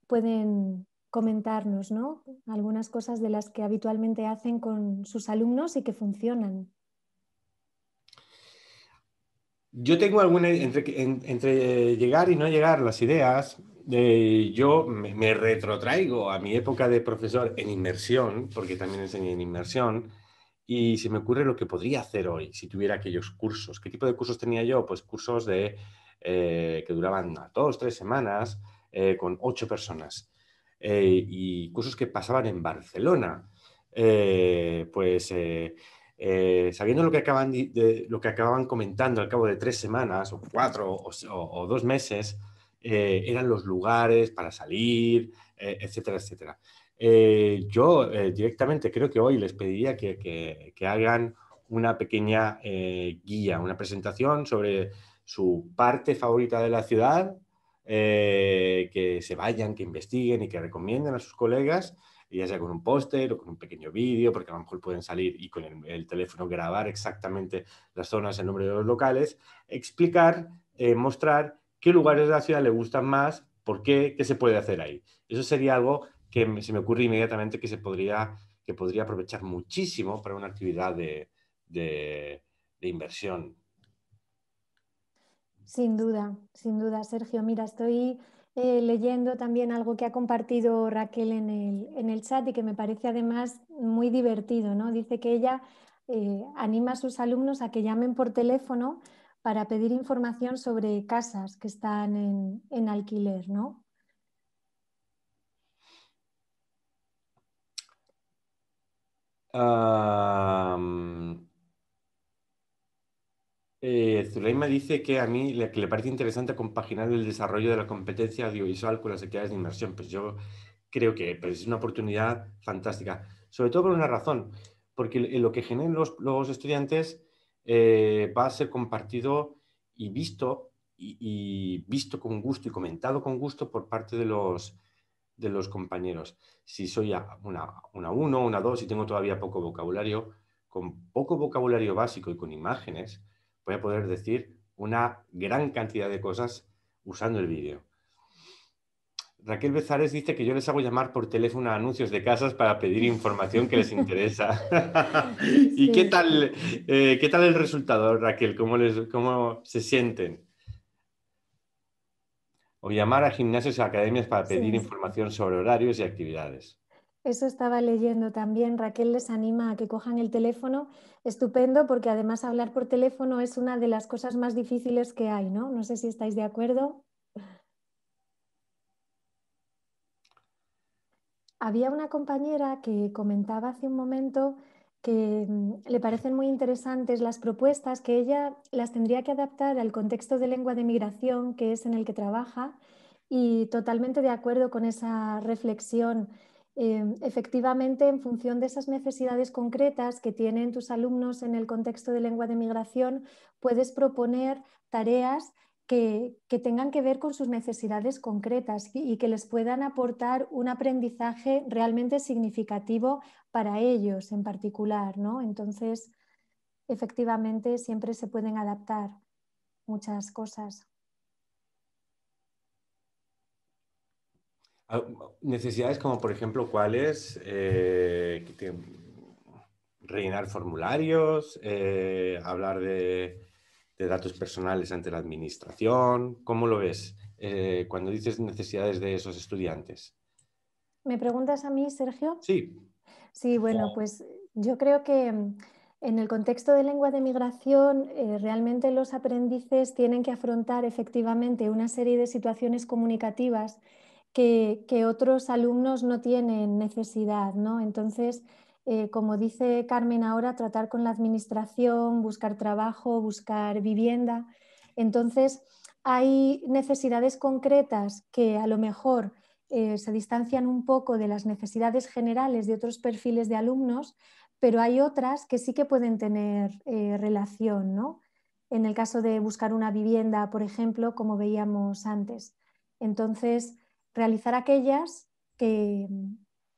pueden comentarnos ¿no? algunas cosas de las que habitualmente hacen con sus alumnos y que funcionan. Yo tengo alguna, entre, entre llegar y no llegar las ideas, eh, yo me, retrotraigo a mi época de profesor en inmersión, porque también enseñé en inmersión, y se me ocurre lo que podría hacer hoy si tuviera aquellos cursos. ¿Qué tipo de cursos tenía yo? Pues cursos de eh, que duraban a dos, tres semanas, eh, con ocho personas. Eh, y cursos que pasaban en Barcelona. pues sabiendo lo que, acaban lo que acababan comentando al cabo de tres semanas, o cuatro, o, dos meses, eran los lugares para salir, etcétera, etcétera. yo directamente creo que hoy les pediría que, hagan una pequeña guía, una presentación sobre su parte favorita de la ciudad, eh, que se vayan, que investiguen y que recomienden a sus colegas, ya sea con un póster o con un pequeño vídeo, porque a lo mejor pueden salir y con el, teléfono grabar exactamente las zonas, el nombre de los locales, explicar, eh, mostrar qué lugares de la ciudad le gustan más, por qué, qué se puede hacer ahí. Eso sería algo que se me ocurre inmediatamente que se podría, que podría aprovechar muchísimo para una actividad de, de inversión sin duda, sin duda, Sergio. Mira, estoy eh, leyendo también algo que ha compartido Raquel en el, chat y que me parece además muy divertido, ¿no? Dice que ella eh, anima a sus alumnos a que llamen por teléfono para pedir información sobre casas que están en, alquiler, ¿no? Ah, mm, eh, Zuleima dice que a mí le, parece interesante compaginar el desarrollo de la competencia audiovisual con las actividades de inmersión. Pues yo creo que pues, es una oportunidad fantástica, sobre todo por una razón, porque lo que generen los, estudiantes eh, va a ser compartido y visto, y, visto con gusto y comentado con gusto por parte de los, compañeros. Si soy una, una uno, una dos, y tengo todavía poco vocabulario, con poco vocabulario básico y con imágenes, voy a poder decir una gran cantidad de cosas usando el vídeo. Raquel Bezares dice que yo les hago llamar por teléfono a anuncios de casas para pedir información que les [laughs] interesa. ¿Y eh, qué tal, el resultado, Raquel? ¿Cómo, se sienten? O llamar a gimnasios y academias para pedir información sobre horarios y actividades. Eso estaba leyendo también. Raquel les anima a que cojan el teléfono. Estupendo, porque además hablar por teléfono es una de las cosas más difíciles que hay, ¿no? No sé si estáis de acuerdo. Había una compañera que comentaba hace un momento que mm, le parecen muy interesantes las propuestas, que ella las tendría que adaptar al contexto de lengua de migración que es en el que trabaja y totalmente de acuerdo con esa reflexión Em, efectivamente en función de esas necesidades concretas que tienen tus alumnos en el contexto de lengua de migración, puedes proponer tareas que, tengan que ver con sus necesidades concretas y, que les puedan aportar un aprendizaje realmente significativo para ellos en particular, ¿no? Entonces, efectivamente, siempre se pueden adaptar muchas cosas. Ah, necesidades como, por ejemplo, cuáles, eh, rellenar formularios, eh, hablar de, datos personales ante la administración, ¿cómo lo ves eh, cuando dices necesidades de esos estudiantes? ¿Me preguntas a mí, Sergio? Sí. Sí, bueno, pues yo creo que mm, en el contexto de lengua de migración, realmente los aprendices tienen que afrontar efectivamente una serie de situaciones comunicativas que, otros alumnos no tienen necesidad, ¿no? Entonces, eh, como dice Carmen ahora, tratar con la administración, buscar trabajo, buscar vivienda. Entonces, hay necesidades concretas que a lo mejor eh, se distancian un poco de las necesidades generales de otros perfiles de alumnos, pero hay otras que sí que pueden tener eh, relación, ¿no? En el caso de buscar una vivienda, por ejemplo, como veíamos antes. Entonces, realizar aquellas que,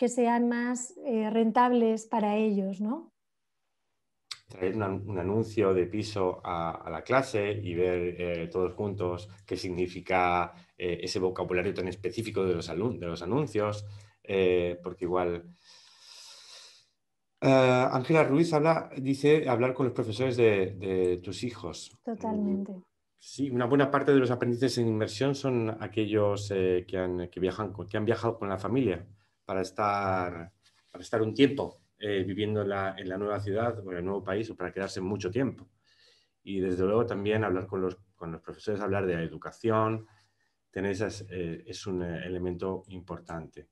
sean más eh, rentables para ellos, ¿no? Traer un anuncio de piso a, la clase y ver eh, todos juntos qué significa eh, ese vocabulario tan específico de los, de los anuncios, porque igual... Ángela Ruiz dice hablar con los profesores de tus hijos. Totalmente. Sí, una buena parte de los aprendices en inmersión son aquellos eh, que, han, viajan, que han viajado con la familia para estar, para estar un tiempo eh, viviendo en la, nueva ciudad o en el nuevo país o para quedarse mucho tiempo. Y desde luego también hablar con los, profesores, hablar de la educación, tener esas, eh, es un elemento importante.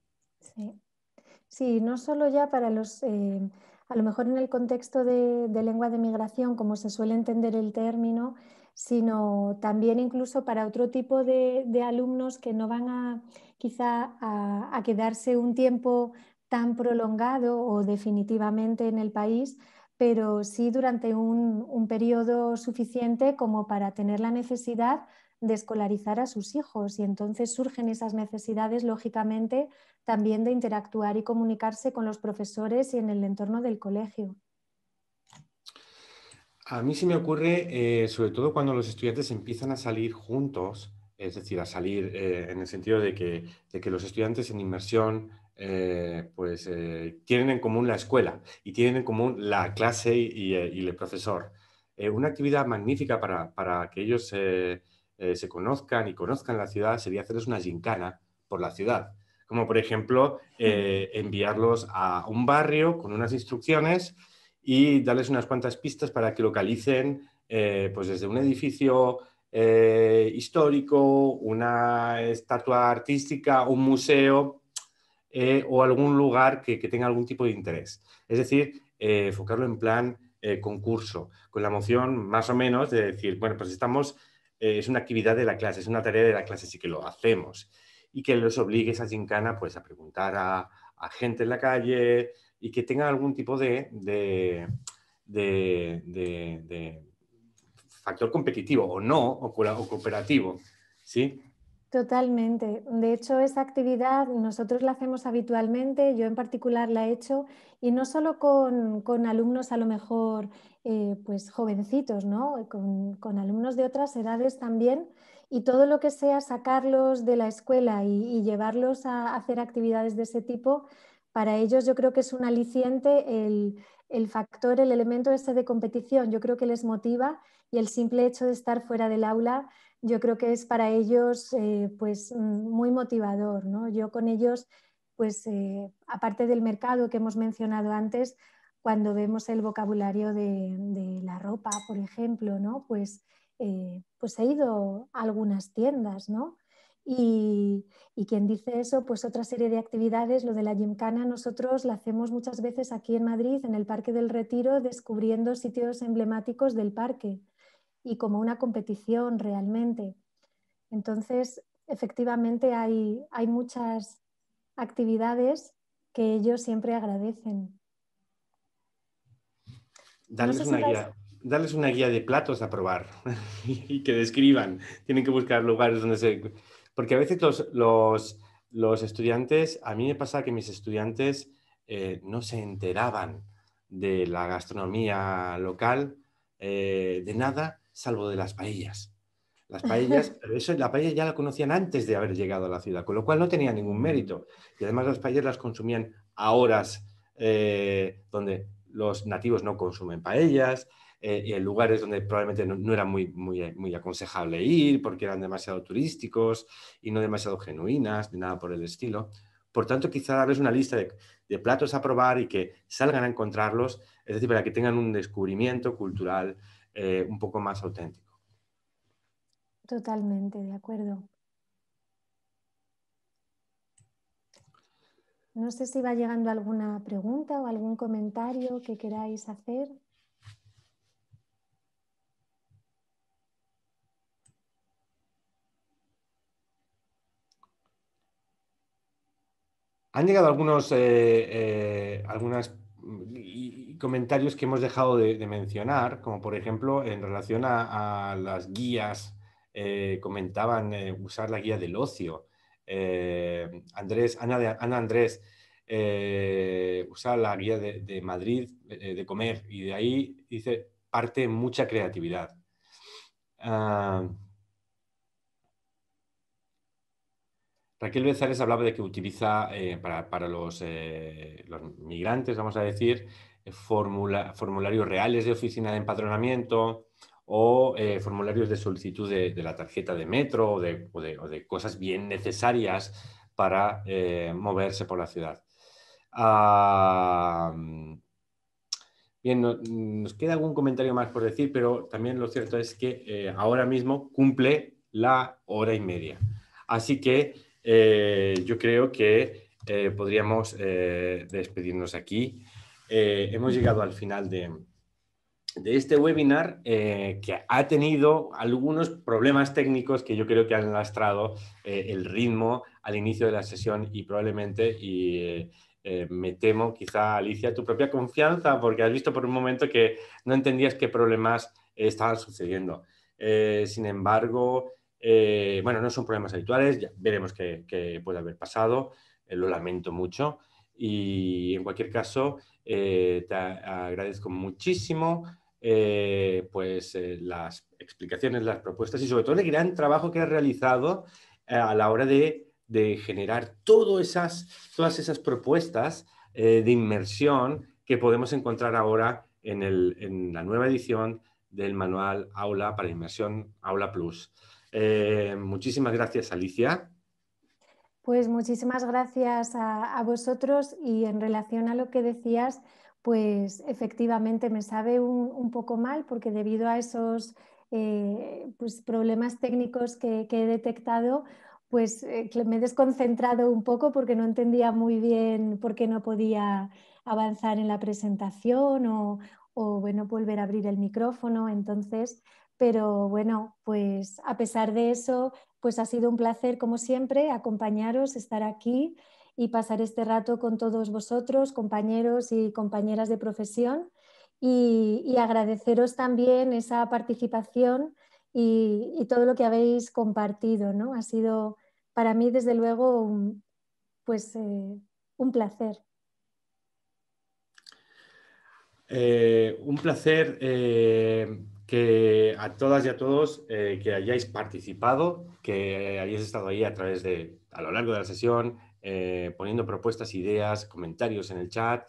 Sí. no solo ya para los a lo mejor en el contexto de, de, lengua de migración, como se suele entender el término, sino también incluso para otro tipo de, alumnos que no van a quizá a, quedarse un tiempo tan prolongado o definitivamente en el país, pero sí durante un, un periodo suficiente como para tener la necesidad de escolarizar a sus hijos y entonces surgen esas necesidades, lógicamente, también de interactuar y comunicarse con los profesores y en el entorno del colegio. A mí se me ocurre, eh, sobre todo cuando los estudiantes empiezan a salir juntos, es decir, a salir eh, en el sentido de que, los estudiantes en inmersión eh, pues tienen en común la escuela y tienen en común la clase y, el profesor. una actividad magnífica para, que ellos se conozcan y conozcan la ciudad sería hacerles una gincana por la ciudad como por ejemplo enviarlos a un barrio con unas instrucciones y darles unas cuantas pistas para que localicen eh, pues desde un edificio eh, histórico, una estatua artística, un museo eh, o algún lugar que, tenga algún tipo de interés. Es decir, enfocarlo en plan concurso, con la moción más o menos de decir, bueno, pues estamos, es una actividad de la clase, es una tarea de la clase, así que lo hacemos. Y que los obligue a Gincana pues, a preguntar a gente en la calle, y que tenga algún tipo de, factor competitivo o no, o, cooperativo. ¿sí? Totalmente. De hecho, esa actividad nosotros la hacemos habitualmente, yo en particular la he hecho, y no solo con, alumnos a lo mejor eh, pues jovencitos, ¿no? Con, alumnos de otras edades también, y todo lo que sea sacarlos de la escuela y llevarlos a hacer actividades de ese tipo, para ellos yo creo que es un aliciente el, factor, el elemento este de competición. Yo creo que les motiva y el simple hecho de estar fuera del aula yo creo que es para ellos eh, pues mm, muy motivador. ¿no? Yo con ellos, pues eh, aparte del mercado que hemos mencionado antes, cuando vemos el vocabulario de, la ropa, por ejemplo, ¿no? pues, eh, pues he ido a algunas tiendas, ¿no? Y, quien dice eso, pues otra serie de actividades, lo de la gimcana, nosotros la hacemos muchas veces aquí en Madrid, en el Parque del Retiro, descubriendo sitios emblemáticos del parque y como una competición realmente. Entonces, efectivamente hay, hay muchas actividades que ellos siempre agradecen. Dales, una guía, darles una guía de platos a probar [laughs] y que describan. Tienen que buscar lugares donde se porque a veces los, estudiantes, a mí me pasa que mis estudiantes eh, no se enteraban de la gastronomía local, eh, de nada, salvo de las paellas. Las paellas, pero eso, la paella ya la conocían antes de haber llegado a la ciudad, con lo cual no tenía ningún mérito. Y además las paellas las consumían a horas eh, donde los nativos no consumen paellas, eh, y en lugares donde probablemente no, era muy, aconsejable ir porque eran demasiado turísticos y no demasiado genuinas ni nada por el estilo. Por tanto, quizá darles una lista de, platos a probar y que salgan a encontrarlos, es decir, para que tengan un descubrimiento cultural eh, un poco más auténtico. Totalmente, de acuerdo. No sé si va llegando alguna pregunta o algún comentario que queráis hacer. Han llegado algunos, eh, eh comentarios que hemos dejado de, mencionar, como por ejemplo en relación a, las guías, eh, comentaban eh, usar la guía del ocio. Andrés, Ana, Andrés usa la guía de, Madrid de comer y de ahí dice parte mucha creatividad. Ah, Raquel Bezares hablaba de que utiliza eh, para, los, eh, los, migrantes, vamos a decir, eh, formularios reales de oficina de empadronamiento o formularios de solicitud de, la tarjeta de metro o de, cosas bien necesarias para moverse por la ciudad. bien, nos queda algún comentario más por decir, pero también lo cierto es que ahora mismo cumple la hora y media. Así que eh, yo creo que eh, podríamos eh, despedirnos aquí. hemos llegado al final de, este webinar que ha tenido algunos problemas técnicos que yo creo que han lastrado el ritmo al inicio de la sesión y probablemente y, me temo quizá, Alicia, tu propia confianza, porque has visto por un momento que no entendías qué problemas estaban sucediendo. sin embargo, eh, bueno, no son problemas habituales, ya veremos qué, puede haber pasado, eh, lo lamento mucho. Y en cualquier caso, eh, te agradezco muchísimo pues, las explicaciones, las propuestas y sobre todo el gran trabajo que has realizado a la hora de, generar todas esas propuestas de inmersión que podemos encontrar ahora en la nueva edición del manual Aula para Inmersión Aula Plus. Eh, muchísimas gracias, Alicia. Pues muchísimas gracias a, vosotros y en relación a lo que decías, pues efectivamente me sabe un, poco mal porque debido a esos eh, pues problemas técnicos que, he detectado, pues eh, me he desconcentrado un poco porque no entendía muy bien por qué no podía avanzar en la presentación o, o bueno, volver a abrir el micrófono. Entonces, pero bueno, pues a pesar de eso, pues ha sido un placer, como siempre, acompañaros, estar aquí y pasar este rato con todos vosotros, compañeros y compañeras de profesión, y, agradeceros también esa participación y, todo lo que habéis compartido. ¿no? Ha sido para mí, desde luego, un, pues, eh, un placer. Eh, un placer. Eh, que a todas y a todos eh, que hayáis participado, que hayáis estado ahí a través de, a lo largo de la sesión, eh, poniendo propuestas, ideas, comentarios en el chat.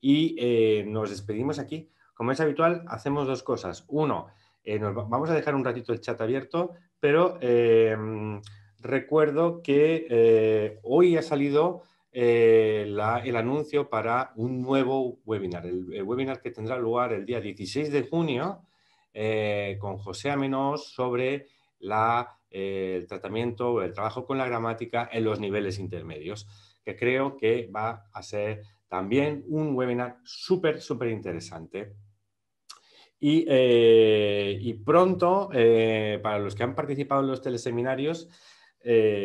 Y eh, nos despedimos aquí. Como es habitual, hacemos dos cosas. Uno, vamos a dejar un ratito el chat abierto, pero recuerdo que hoy ha salido el anuncio para un nuevo webinar, el, webinar que tendrá lugar el día 16 de junio eh, con José Amenos sobre eh, el tratamiento o el trabajo con la gramática en los niveles intermedios, que creo que va a ser también un webinar súper, súper interesante. Y, eh, pronto, para los que han participado en los teleseminarios,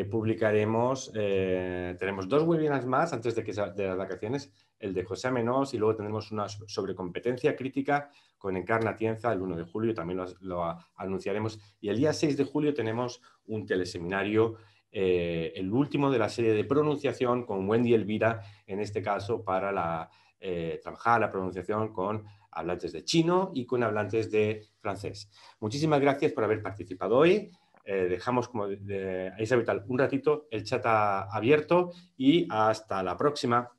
publicaremos, tenemos dos webinars más antes de que de las vacaciones, el de José Menos, y luego tenemos una sobre competencia crítica con Encarna Tienza el 1 de julio, también lo, anunciaremos. Y el día 6 de julio tenemos un teleseminario, eh, el último de la serie de pronunciación con Wendy Elvira, en este caso para la, eh, trabajar la pronunciación con hablantes de chino y con hablantes de francés. Muchísimas gracias por haber participado hoy. Eh, dejamos como de, de, Isabel un ratito el chat abierto y hasta la próxima.